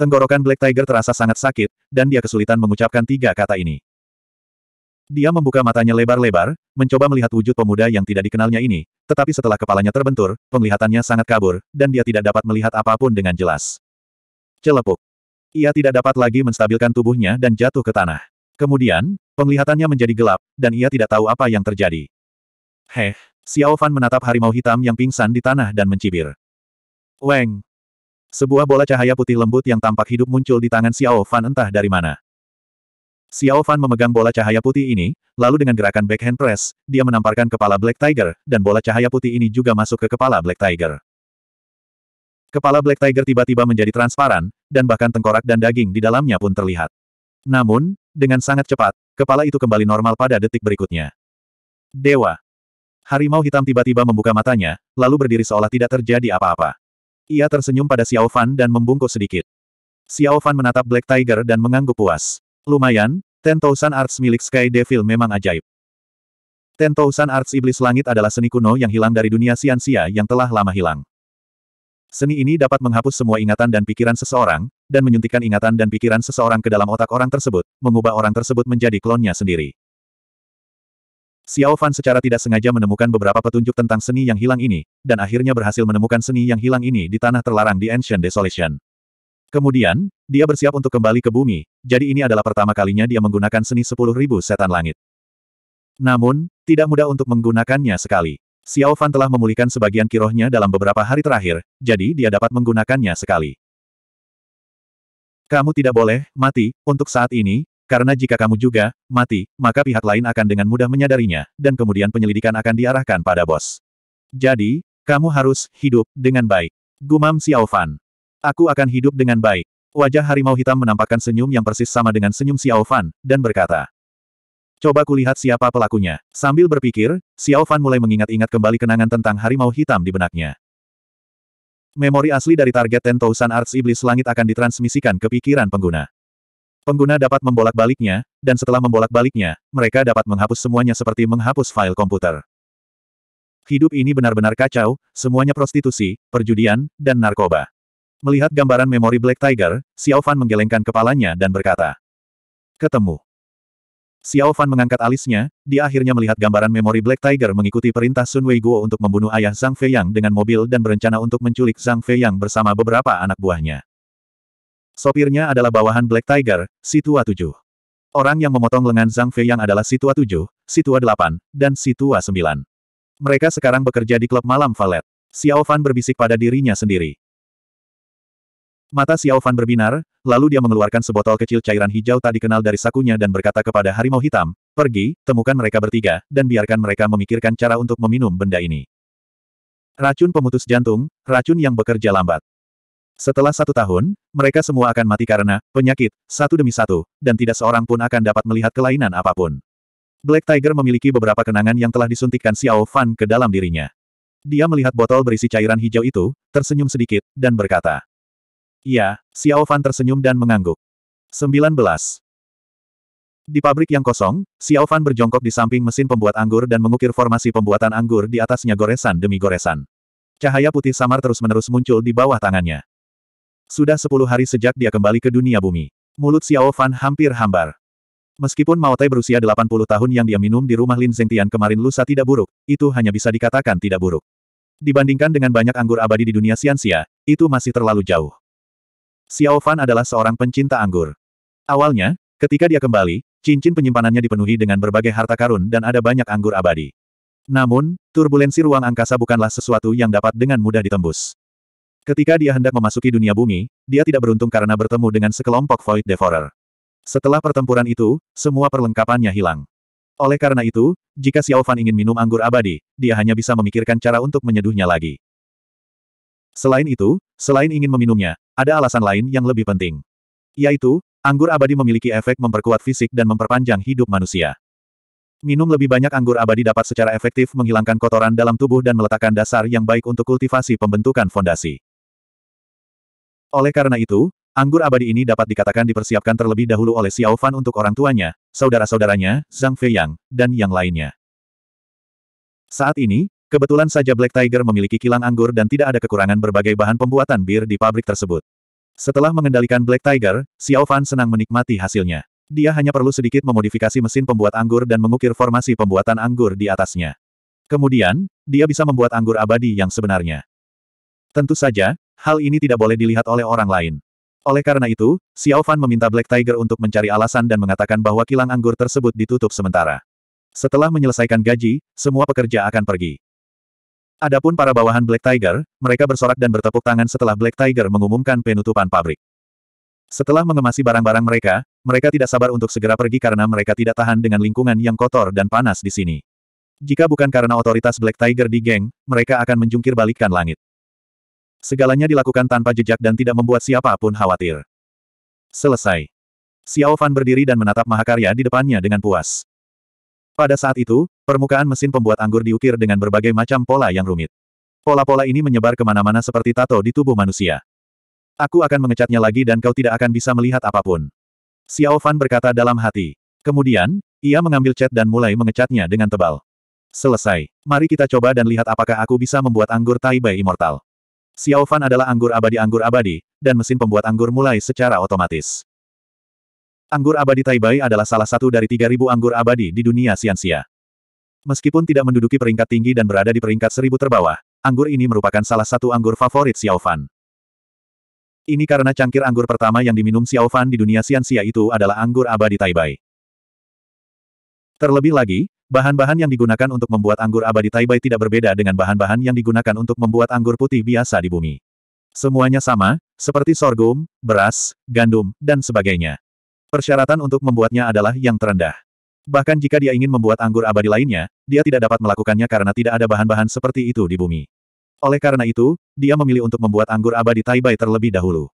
Tenggorokan Black Tiger terasa sangat sakit, dan dia kesulitan mengucapkan tiga kata ini. Dia membuka matanya lebar-lebar, mencoba melihat wujud pemuda yang tidak dikenalnya ini, tetapi setelah kepalanya terbentur, penglihatannya sangat kabur, dan dia tidak dapat melihat apapun dengan jelas. Celepuk. Ia tidak dapat lagi menstabilkan tubuhnya dan jatuh ke tanah. Kemudian, penglihatannya menjadi gelap, dan ia tidak tahu apa yang terjadi. Heh, Xiao Fan menatap harimau hitam yang pingsan di tanah dan mencibir. Weng! Sebuah bola cahaya putih lembut yang tampak hidup muncul di tangan Xiao Fan entah dari mana. Xiao Fan memegang bola cahaya putih ini, lalu dengan gerakan backhand press, dia menamparkan kepala Black Tiger, dan bola cahaya putih ini juga masuk ke kepala Black Tiger. Kepala Black Tiger tiba-tiba menjadi transparan, dan bahkan tengkorak dan daging di dalamnya pun terlihat. Namun, dengan sangat cepat, kepala itu kembali normal pada detik berikutnya. Dewa. Harimau hitam tiba-tiba membuka matanya, lalu berdiri seolah tidak terjadi apa-apa. Ia tersenyum pada Xiao Fan dan membungkuk sedikit. Xiao Fan menatap Black Tiger dan mengangguk puas. Lumayan, Ten Thousand Arts milik Sky Devil memang ajaib. Ten Thousand Arts Iblis Langit adalah seni kuno yang hilang dari dunia siansia yang telah lama hilang. Seni ini dapat menghapus semua ingatan dan pikiran seseorang, dan menyuntikkan ingatan dan pikiran seseorang ke dalam otak orang tersebut, mengubah orang tersebut menjadi klonnya sendiri. Xiao Fan secara tidak sengaja menemukan beberapa petunjuk tentang seni yang hilang ini, dan akhirnya berhasil menemukan seni yang hilang ini di tanah terlarang di Ancient Desolation. Kemudian, dia bersiap untuk kembali ke bumi, jadi ini adalah pertama kalinya dia menggunakan seni 10.000 setan langit. Namun, tidak mudah untuk menggunakannya sekali. Xiao Fan telah memulihkan sebagian kirohnya dalam beberapa hari terakhir, jadi dia dapat menggunakannya sekali. Kamu tidak boleh mati, untuk saat ini, karena jika kamu juga mati, maka pihak lain akan dengan mudah menyadarinya, dan kemudian penyelidikan akan diarahkan pada bos. Jadi, kamu harus hidup dengan baik. Gumam Xiao Fan. Aku akan hidup dengan baik. Wajah harimau hitam menampakkan senyum yang persis sama dengan senyum Xiao Fan, dan berkata, Coba kulihat siapa pelakunya. Sambil berpikir, Xiao Fan mulai mengingat-ingat kembali kenangan tentang harimau hitam di benaknya. Memori asli dari target Ten Thousand Arts Iblis Langit akan ditransmisikan ke pikiran pengguna. Pengguna dapat membolak-baliknya, dan setelah membolak-baliknya, mereka dapat menghapus semuanya seperti menghapus file komputer. Hidup ini benar-benar kacau, semuanya prostitusi, perjudian, dan narkoba. Melihat gambaran memori Black Tiger, Xiao Fan menggelengkan kepalanya dan berkata. Ketemu. Xiao Fan mengangkat alisnya, di akhirnya melihat gambaran memori Black Tiger mengikuti perintah Sun Wei Guo untuk membunuh ayah Zhang Fei Yang dengan mobil dan berencana untuk menculik Zhang Fei Yang bersama beberapa anak buahnya. Sopirnya adalah bawahan Black Tiger, Situa 7. Orang yang memotong lengan Zhang Fei yang adalah Situa 7, Situa 8, dan Situa 9. Mereka sekarang bekerja di klub malam Valet. Xiao Fan berbisik pada dirinya sendiri. Mata Xiao Fan berbinar, lalu dia mengeluarkan sebotol kecil cairan hijau tak dikenal dari sakunya dan berkata kepada harimau hitam, pergi, temukan mereka bertiga, dan biarkan mereka memikirkan cara untuk meminum benda ini. Racun pemutus jantung, racun yang bekerja lambat. Setelah satu tahun, mereka semua akan mati karena penyakit, satu demi satu, dan tidak seorang pun akan dapat melihat kelainan apapun. Black Tiger memiliki beberapa kenangan yang telah disuntikkan Xiao Fan ke dalam dirinya. Dia melihat botol berisi cairan hijau itu, tersenyum sedikit, dan berkata. "Ya." Xiao Fan tersenyum dan mengangguk. 19. Di pabrik yang kosong, Xiao Fan berjongkok di samping mesin pembuat anggur dan mengukir formasi pembuatan anggur di atasnya goresan demi goresan. Cahaya putih samar terus-menerus muncul di bawah tangannya. Sudah sepuluh hari sejak dia kembali ke dunia bumi. Mulut Xiao Fan hampir hambar. Meskipun Mao Tai berusia 80 tahun yang dia minum di rumah Lin Zhengtian kemarin lusa tidak buruk, itu hanya bisa dikatakan tidak buruk. Dibandingkan dengan banyak anggur abadi di dunia siansia, itu masih terlalu jauh. Xiao Fan adalah seorang pencinta anggur. Awalnya, ketika dia kembali, cincin penyimpanannya dipenuhi dengan berbagai harta karun dan ada banyak anggur abadi. Namun, turbulensi ruang angkasa bukanlah sesuatu yang dapat dengan mudah ditembus. Ketika dia hendak memasuki dunia bumi, dia tidak beruntung karena bertemu dengan sekelompok Void Devourer. Setelah pertempuran itu, semua perlengkapannya hilang. Oleh karena itu, jika Xiao Fan ingin minum anggur abadi, dia hanya bisa memikirkan cara untuk menyeduhnya lagi. Selain itu, selain ingin meminumnya, ada alasan lain yang lebih penting. Yaitu, anggur abadi memiliki efek memperkuat fisik dan memperpanjang hidup manusia. Minum lebih banyak anggur abadi dapat secara efektif menghilangkan kotoran dalam tubuh dan meletakkan dasar yang baik untuk kultivasi pembentukan fondasi. Oleh karena itu, anggur abadi ini dapat dikatakan dipersiapkan terlebih dahulu oleh Xiao Fan untuk orang tuanya, saudara-saudaranya, Zhang Feiyang, dan yang lainnya. Saat ini, kebetulan saja Black Tiger memiliki kilang anggur dan tidak ada kekurangan berbagai bahan pembuatan bir di pabrik tersebut. Setelah mengendalikan Black Tiger, Xiao Fan senang menikmati hasilnya. Dia hanya perlu sedikit memodifikasi mesin pembuat anggur dan mengukir formasi pembuatan anggur di atasnya. Kemudian, dia bisa membuat anggur abadi yang sebenarnya. Tentu saja, hal ini tidak boleh dilihat oleh orang lain. Oleh karena itu, Xiao Fan meminta Black Tiger untuk mencari alasan dan mengatakan bahwa kilang anggur tersebut ditutup sementara. Setelah menyelesaikan gaji, semua pekerja akan pergi. Adapun para bawahan Black Tiger, mereka bersorak dan bertepuk tangan setelah Black Tiger mengumumkan penutupan pabrik. Setelah mengemasi barang-barang mereka, mereka tidak sabar untuk segera pergi karena mereka tidak tahan dengan lingkungan yang kotor dan panas di sini. Jika bukan karena otoritas Black Tiger di geng, mereka akan menjungkir balikkan langit. Segalanya dilakukan tanpa jejak dan tidak membuat siapapun khawatir. Selesai. Xiao Fan berdiri dan menatap mahakarya di depannya dengan puas. Pada saat itu, permukaan mesin pembuat anggur diukir dengan berbagai macam pola yang rumit. Pola-pola ini menyebar kemana-mana seperti tato di tubuh manusia. Aku akan mengecatnya lagi dan kau tidak akan bisa melihat apapun. Xiao Fan berkata dalam hati. Kemudian, ia mengambil cat dan mulai mengecatnya dengan tebal. Selesai. Mari kita coba dan lihat apakah aku bisa membuat anggur Taibai immortal. Xiaofan adalah anggur abadi anggur abadi, dan mesin pembuat anggur mulai secara otomatis. Anggur abadi Taibai adalah salah satu dari 3.000 anggur abadi di dunia siansia. Meskipun tidak menduduki peringkat tinggi dan berada di peringkat seribu terbawah, anggur ini merupakan salah satu anggur favorit Xiaofan. Ini karena cangkir anggur pertama yang diminum Xiaofan di dunia siansia itu adalah anggur abadi Taibai. Terlebih lagi, Bahan-bahan yang digunakan untuk membuat anggur abadi Taibai tidak berbeda dengan bahan-bahan yang digunakan untuk membuat anggur putih biasa di bumi. Semuanya sama, seperti sorghum, beras, gandum, dan sebagainya. Persyaratan untuk membuatnya adalah yang terendah. Bahkan jika dia ingin membuat anggur abadi lainnya, dia tidak dapat melakukannya karena tidak ada bahan-bahan seperti itu di bumi. Oleh karena itu, dia memilih untuk membuat anggur abadi Taibai terlebih dahulu.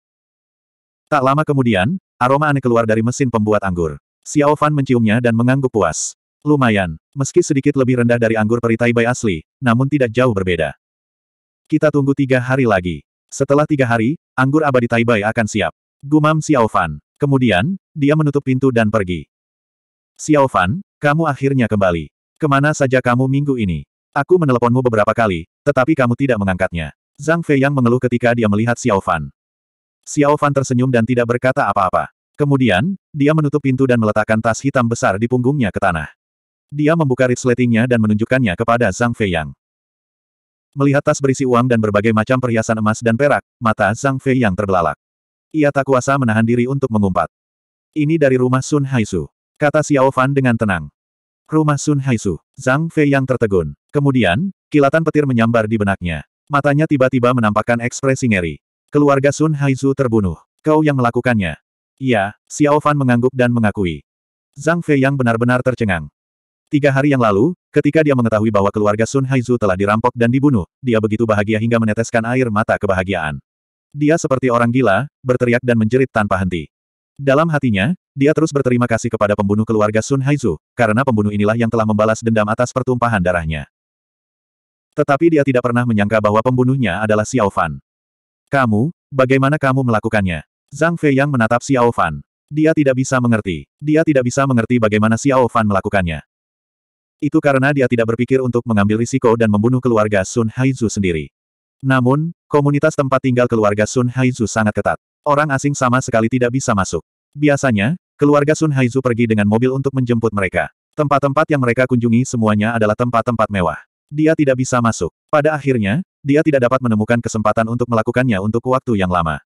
Tak lama kemudian, aroma aneh keluar dari mesin pembuat anggur. Xiao Fan menciumnya dan mengangguk puas. Lumayan, meski sedikit lebih rendah dari anggur peri Taibai asli, namun tidak jauh berbeda. Kita tunggu tiga hari lagi. Setelah tiga hari, anggur abadi Taibai akan siap. Gumam Xiao Fan. Kemudian, dia menutup pintu dan pergi. Xiaofan, kamu akhirnya kembali. Kemana saja kamu minggu ini? Aku meneleponmu beberapa kali, tetapi kamu tidak mengangkatnya. Zhang Fei yang mengeluh ketika dia melihat Xiao Fan. Xiao Fan tersenyum dan tidak berkata apa-apa. Kemudian, dia menutup pintu dan meletakkan tas hitam besar di punggungnya ke tanah. Dia membuka ritsletingnya dan menunjukkannya kepada Zhang Yang. Melihat tas berisi uang dan berbagai macam perhiasan emas dan perak, mata Zhang Yang terbelalak. Ia tak kuasa menahan diri untuk mengumpat. Ini dari rumah Sun Haisu. Kata Xiao Fan dengan tenang. Rumah Sun Haisu. Zhang Yang tertegun. Kemudian, kilatan petir menyambar di benaknya. Matanya tiba-tiba menampakkan ekspresi ngeri. Keluarga Sun Haizu terbunuh. Kau yang melakukannya. Iya, Xiao Fan mengangguk dan mengakui. Zhang Fei Yang benar-benar tercengang. Tiga hari yang lalu, ketika dia mengetahui bahwa keluarga Sun Haizu telah dirampok dan dibunuh, dia begitu bahagia hingga meneteskan air mata kebahagiaan. Dia seperti orang gila, berteriak dan menjerit tanpa henti. Dalam hatinya, dia terus berterima kasih kepada pembunuh keluarga Sun Haizu, karena pembunuh inilah yang telah membalas dendam atas pertumpahan darahnya. Tetapi dia tidak pernah menyangka bahwa pembunuhnya adalah Xiao Fan. Kamu, bagaimana kamu melakukannya? Zhang Fei yang menatap Xiao Fan. Dia tidak bisa mengerti. Dia tidak bisa mengerti bagaimana Xiao Fan melakukannya. Itu karena dia tidak berpikir untuk mengambil risiko dan membunuh keluarga Sun Haizu sendiri. Namun, komunitas tempat tinggal keluarga Sun Haizu sangat ketat. Orang asing sama sekali tidak bisa masuk. Biasanya, keluarga Sun Haizu pergi dengan mobil untuk menjemput mereka. Tempat-tempat yang mereka kunjungi semuanya adalah tempat-tempat mewah. Dia tidak bisa masuk. Pada akhirnya, dia tidak dapat menemukan kesempatan untuk melakukannya untuk waktu yang lama.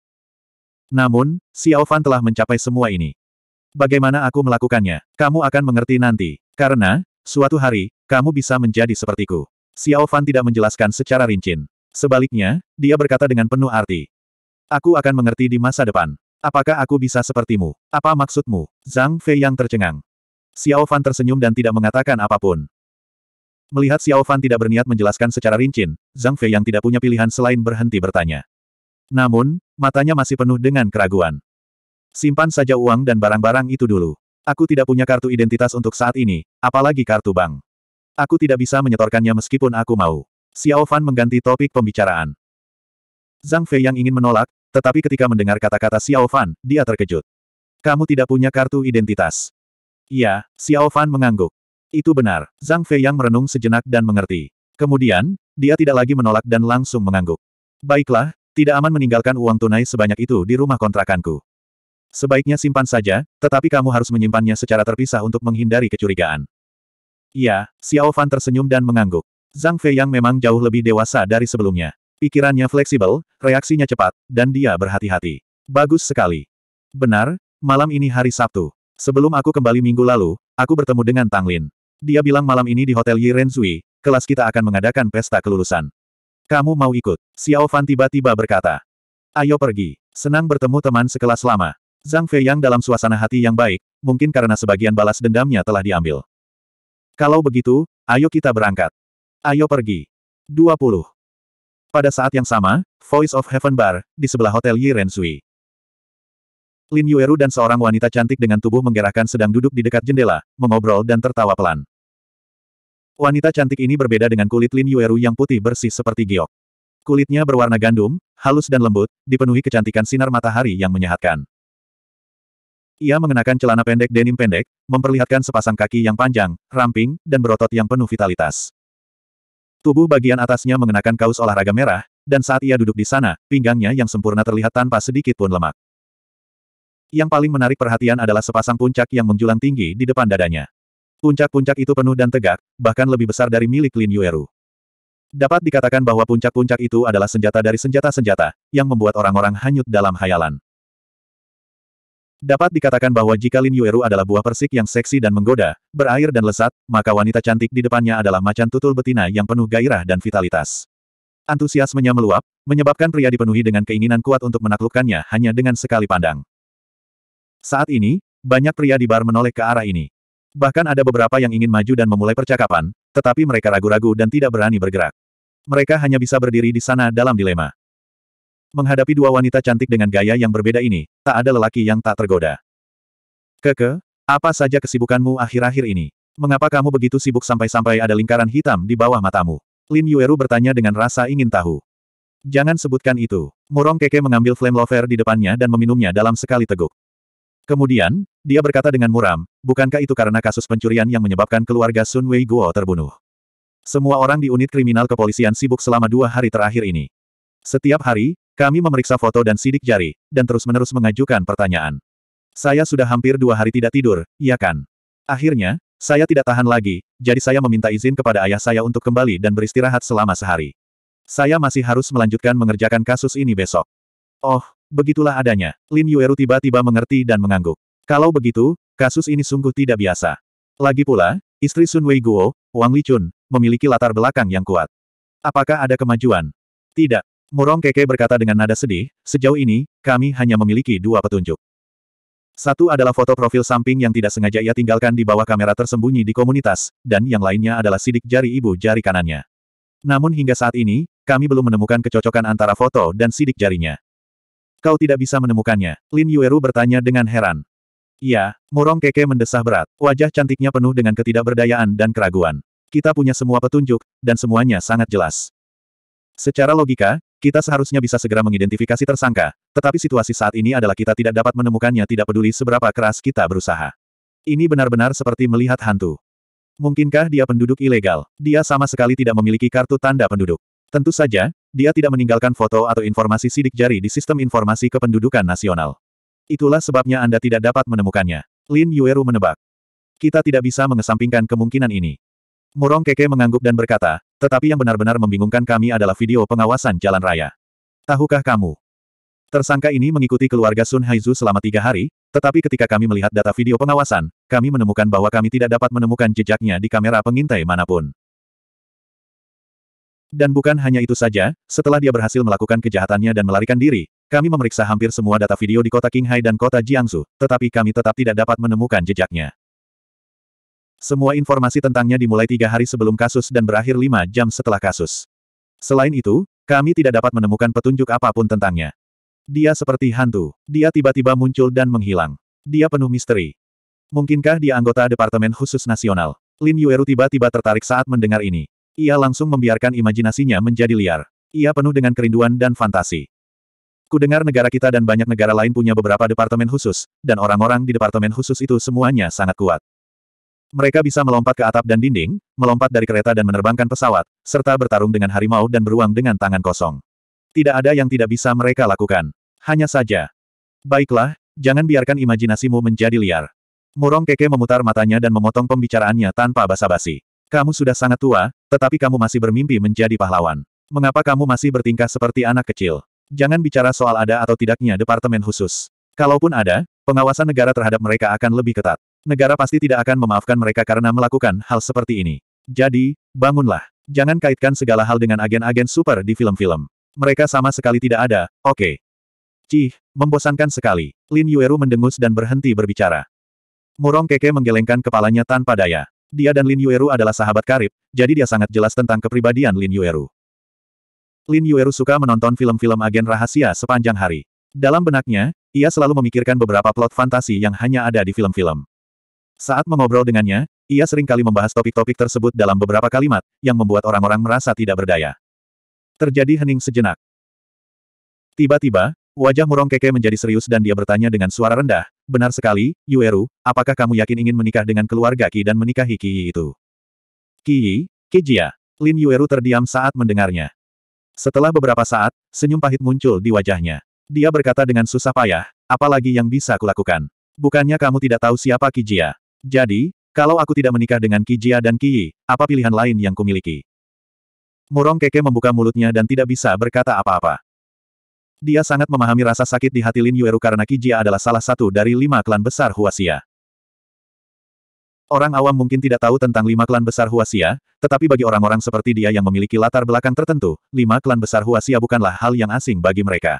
Namun, Xiao Fan telah mencapai semua ini. Bagaimana aku melakukannya? Kamu akan mengerti nanti. Karena, Suatu hari, kamu bisa menjadi sepertiku. Xiao Fan tidak menjelaskan secara rinci. Sebaliknya, dia berkata dengan penuh arti. Aku akan mengerti di masa depan. Apakah aku bisa sepertimu? Apa maksudmu? Zhang Fei yang tercengang. Xiao Fan tersenyum dan tidak mengatakan apapun. Melihat Xiao Fan tidak berniat menjelaskan secara rinci, Zhang Fei yang tidak punya pilihan selain berhenti bertanya. Namun, matanya masih penuh dengan keraguan. Simpan saja uang dan barang-barang itu dulu. Aku tidak punya kartu identitas untuk saat ini, apalagi kartu bank. Aku tidak bisa menyetorkannya meskipun aku mau. Xiao Fan mengganti topik pembicaraan. Zhang Fei yang ingin menolak, tetapi ketika mendengar kata-kata Xiao Fan, dia terkejut. Kamu tidak punya kartu identitas. Iya, Xiao Fan mengangguk. Itu benar. Zhang Fei yang merenung sejenak dan mengerti. Kemudian, dia tidak lagi menolak dan langsung mengangguk. Baiklah, tidak aman meninggalkan uang tunai sebanyak itu di rumah kontrakanku. Sebaiknya simpan saja, tetapi kamu harus menyimpannya secara terpisah untuk menghindari kecurigaan. Ya, Xiao Fan tersenyum dan mengangguk. Zhang Fei yang memang jauh lebih dewasa dari sebelumnya. Pikirannya fleksibel, reaksinya cepat, dan dia berhati-hati. Bagus sekali. Benar, malam ini hari Sabtu. Sebelum aku kembali minggu lalu, aku bertemu dengan Tang Lin. Dia bilang malam ini di Hotel Yi Renzui, kelas kita akan mengadakan pesta kelulusan. Kamu mau ikut? Xiao Fan tiba-tiba berkata. Ayo pergi. Senang bertemu teman sekelas lama. Zhang Feiyang dalam suasana hati yang baik, mungkin karena sebagian balas dendamnya telah diambil. Kalau begitu, ayo kita berangkat. Ayo pergi. 20. Pada saat yang sama, Voice of Heaven Bar, di sebelah Hotel Ren Sui. Lin Yueru dan seorang wanita cantik dengan tubuh menggerakkan sedang duduk di dekat jendela, mengobrol dan tertawa pelan. Wanita cantik ini berbeda dengan kulit Lin Yueru yang putih bersih seperti giok. Kulitnya berwarna gandum, halus dan lembut, dipenuhi kecantikan sinar matahari yang menyehatkan. Ia mengenakan celana pendek denim pendek, memperlihatkan sepasang kaki yang panjang, ramping, dan berotot yang penuh vitalitas. Tubuh bagian atasnya mengenakan kaos olahraga merah, dan saat ia duduk di sana, pinggangnya yang sempurna terlihat tanpa sedikit pun lemak. Yang paling menarik perhatian adalah sepasang puncak yang menjulang tinggi di depan dadanya. Puncak-puncak itu penuh dan tegak, bahkan lebih besar dari milik Lin Yueru. Dapat dikatakan bahwa puncak-puncak itu adalah senjata dari senjata-senjata, yang membuat orang-orang hanyut dalam hayalan. Dapat dikatakan bahwa jika Lin Yueru adalah buah persik yang seksi dan menggoda, berair dan lesat, maka wanita cantik di depannya adalah macan tutul betina yang penuh gairah dan vitalitas. Antusiasmenya meluap, menyebabkan pria dipenuhi dengan keinginan kuat untuk menaklukkannya hanya dengan sekali pandang. Saat ini, banyak pria di bar menoleh ke arah ini. Bahkan ada beberapa yang ingin maju dan memulai percakapan, tetapi mereka ragu-ragu dan tidak berani bergerak. Mereka hanya bisa berdiri di sana dalam dilema. Menghadapi dua wanita cantik dengan gaya yang berbeda ini, tak ada lelaki yang tak tergoda. Keke, apa saja kesibukanmu akhir-akhir ini? Mengapa kamu begitu sibuk sampai-sampai ada lingkaran hitam di bawah matamu? Lin Yueru bertanya dengan rasa ingin tahu. Jangan sebutkan itu. Murong keke mengambil flame lover di depannya dan meminumnya dalam sekali teguk. Kemudian, dia berkata dengan muram, bukankah itu karena kasus pencurian yang menyebabkan keluarga Sun Wei Guo terbunuh? Semua orang di unit kriminal kepolisian sibuk selama dua hari terakhir ini. Setiap hari, kami memeriksa foto dan sidik jari, dan terus-menerus mengajukan pertanyaan. Saya sudah hampir dua hari tidak tidur, ya kan? Akhirnya, saya tidak tahan lagi, jadi saya meminta izin kepada ayah saya untuk kembali dan beristirahat selama sehari. Saya masih harus melanjutkan mengerjakan kasus ini besok. Oh, begitulah adanya. Lin Yueru tiba-tiba mengerti dan mengangguk. Kalau begitu, kasus ini sungguh tidak biasa. Lagi pula, istri Sun Wei Guo, Wang Lichun, memiliki latar belakang yang kuat. Apakah ada kemajuan? Tidak, Murong Keke berkata dengan nada sedih, sejauh ini, kami hanya memiliki dua petunjuk. Satu adalah foto profil samping yang tidak sengaja ia tinggalkan di bawah kamera tersembunyi di komunitas, dan yang lainnya adalah sidik jari ibu jari kanannya. Namun hingga saat ini, kami belum menemukan kecocokan antara foto dan sidik jarinya. Kau tidak bisa menemukannya, Lin Yueru bertanya dengan heran. Ya, Murong Keke mendesah berat, wajah cantiknya penuh dengan ketidakberdayaan dan keraguan. Kita punya semua petunjuk, dan semuanya sangat jelas. Secara logika, kita seharusnya bisa segera mengidentifikasi tersangka, tetapi situasi saat ini adalah kita tidak dapat menemukannya tidak peduli seberapa keras kita berusaha. Ini benar-benar seperti melihat hantu. Mungkinkah dia penduduk ilegal? Dia sama sekali tidak memiliki kartu tanda penduduk. Tentu saja, dia tidak meninggalkan foto atau informasi sidik jari di sistem informasi kependudukan nasional. Itulah sebabnya Anda tidak dapat menemukannya. Lin Yueru menebak. Kita tidak bisa mengesampingkan kemungkinan ini. Murong Keke mengangguk dan berkata, tetapi yang benar-benar membingungkan kami adalah video pengawasan jalan raya. Tahukah kamu? Tersangka ini mengikuti keluarga Sun Haizu selama tiga hari, tetapi ketika kami melihat data video pengawasan, kami menemukan bahwa kami tidak dapat menemukan jejaknya di kamera pengintai manapun. Dan bukan hanya itu saja, setelah dia berhasil melakukan kejahatannya dan melarikan diri, kami memeriksa hampir semua data video di kota Qinghai dan kota Jiangsu, tetapi kami tetap tidak dapat menemukan jejaknya. Semua informasi tentangnya dimulai tiga hari sebelum kasus dan berakhir lima jam setelah kasus. Selain itu, kami tidak dapat menemukan petunjuk apapun tentangnya. Dia seperti hantu. Dia tiba-tiba muncul dan menghilang. Dia penuh misteri. Mungkinkah dia anggota Departemen Khusus Nasional? Lin Yueru tiba-tiba tertarik saat mendengar ini. Ia langsung membiarkan imajinasinya menjadi liar. Ia penuh dengan kerinduan dan fantasi. Kudengar negara kita dan banyak negara lain punya beberapa departemen khusus, dan orang-orang di departemen khusus itu semuanya sangat kuat. Mereka bisa melompat ke atap dan dinding, melompat dari kereta dan menerbangkan pesawat, serta bertarung dengan harimau dan beruang dengan tangan kosong. Tidak ada yang tidak bisa mereka lakukan. Hanya saja. Baiklah, jangan biarkan imajinasimu menjadi liar. Murong keke memutar matanya dan memotong pembicaraannya tanpa basa-basi. Kamu sudah sangat tua, tetapi kamu masih bermimpi menjadi pahlawan. Mengapa kamu masih bertingkah seperti anak kecil? Jangan bicara soal ada atau tidaknya departemen khusus. Kalaupun ada, pengawasan negara terhadap mereka akan lebih ketat. Negara pasti tidak akan memaafkan mereka karena melakukan hal seperti ini. Jadi, bangunlah. Jangan kaitkan segala hal dengan agen-agen super di film-film. Mereka sama sekali tidak ada, oke. Okay. Cih, membosankan sekali. Lin Yueru mendengus dan berhenti berbicara. Murong keke menggelengkan kepalanya tanpa daya. Dia dan Lin Yueru adalah sahabat karib, jadi dia sangat jelas tentang kepribadian Lin Yueru. Lin Yueru suka menonton film-film agen rahasia sepanjang hari. Dalam benaknya, ia selalu memikirkan beberapa plot fantasi yang hanya ada di film-film. Saat mengobrol dengannya, ia seringkali membahas topik-topik tersebut dalam beberapa kalimat, yang membuat orang-orang merasa tidak berdaya. Terjadi hening sejenak. Tiba-tiba, wajah murong keke menjadi serius dan dia bertanya dengan suara rendah, Benar sekali, Yueru, apakah kamu yakin ingin menikah dengan keluarga Ki dan menikahi Ki itu? Ki, Yi, Ki Jia. Lin Yueru terdiam saat mendengarnya. Setelah beberapa saat, senyum pahit muncul di wajahnya. Dia berkata dengan susah payah, apalagi yang bisa kulakukan. Bukannya kamu tidak tahu siapa Ki Jia?" Jadi, kalau aku tidak menikah dengan Kijia dan Kiyi, apa pilihan lain yang kumiliki? Murong keke membuka mulutnya dan tidak bisa berkata apa-apa. Dia sangat memahami rasa sakit di hati Lin Yueru karena Kijia adalah salah satu dari lima klan besar Huasia. Orang awam mungkin tidak tahu tentang lima klan besar Huasia, tetapi bagi orang-orang seperti dia yang memiliki latar belakang tertentu, lima klan besar Huasia bukanlah hal yang asing bagi mereka.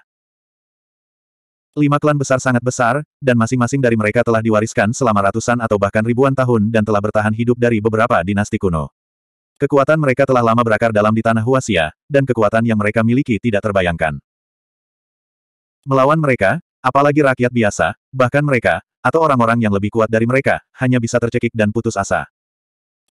Lima klan besar sangat besar, dan masing-masing dari mereka telah diwariskan selama ratusan atau bahkan ribuan tahun dan telah bertahan hidup dari beberapa dinasti kuno. Kekuatan mereka telah lama berakar dalam di tanah Huasia, dan kekuatan yang mereka miliki tidak terbayangkan. Melawan mereka, apalagi rakyat biasa, bahkan mereka, atau orang-orang yang lebih kuat dari mereka, hanya bisa tercekik dan putus asa.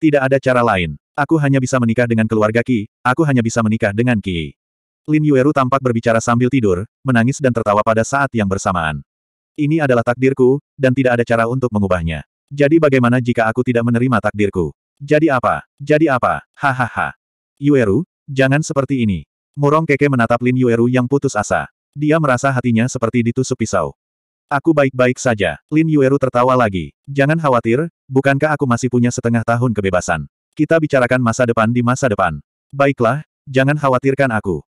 Tidak ada cara lain. Aku hanya bisa menikah dengan keluarga Ki, aku hanya bisa menikah dengan Ki. Lin Yueru tampak berbicara sambil tidur, menangis dan tertawa pada saat yang bersamaan. Ini adalah takdirku, dan tidak ada cara untuk mengubahnya. Jadi bagaimana jika aku tidak menerima takdirku? Jadi apa? Jadi apa? Hahaha. Yueru, jangan seperti ini. Murong keke menatap Lin Yueru yang putus asa. Dia merasa hatinya seperti ditusuk pisau. Aku baik-baik saja. Lin Yueru tertawa lagi. Jangan khawatir, bukankah aku masih punya setengah tahun kebebasan? Kita bicarakan masa depan di masa depan. Baiklah, jangan khawatirkan aku.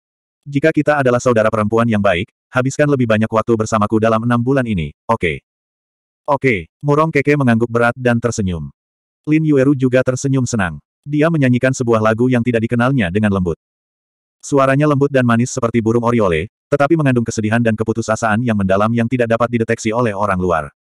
Jika kita adalah saudara perempuan yang baik, habiskan lebih banyak waktu bersamaku dalam enam bulan ini, oke. Okay. Oke, okay. murong keke mengangguk berat dan tersenyum. Lin Yueru juga tersenyum senang. Dia menyanyikan sebuah lagu yang tidak dikenalnya dengan lembut. Suaranya lembut dan manis seperti burung oriole, tetapi mengandung kesedihan dan keputusasaan yang mendalam yang tidak dapat dideteksi oleh orang luar.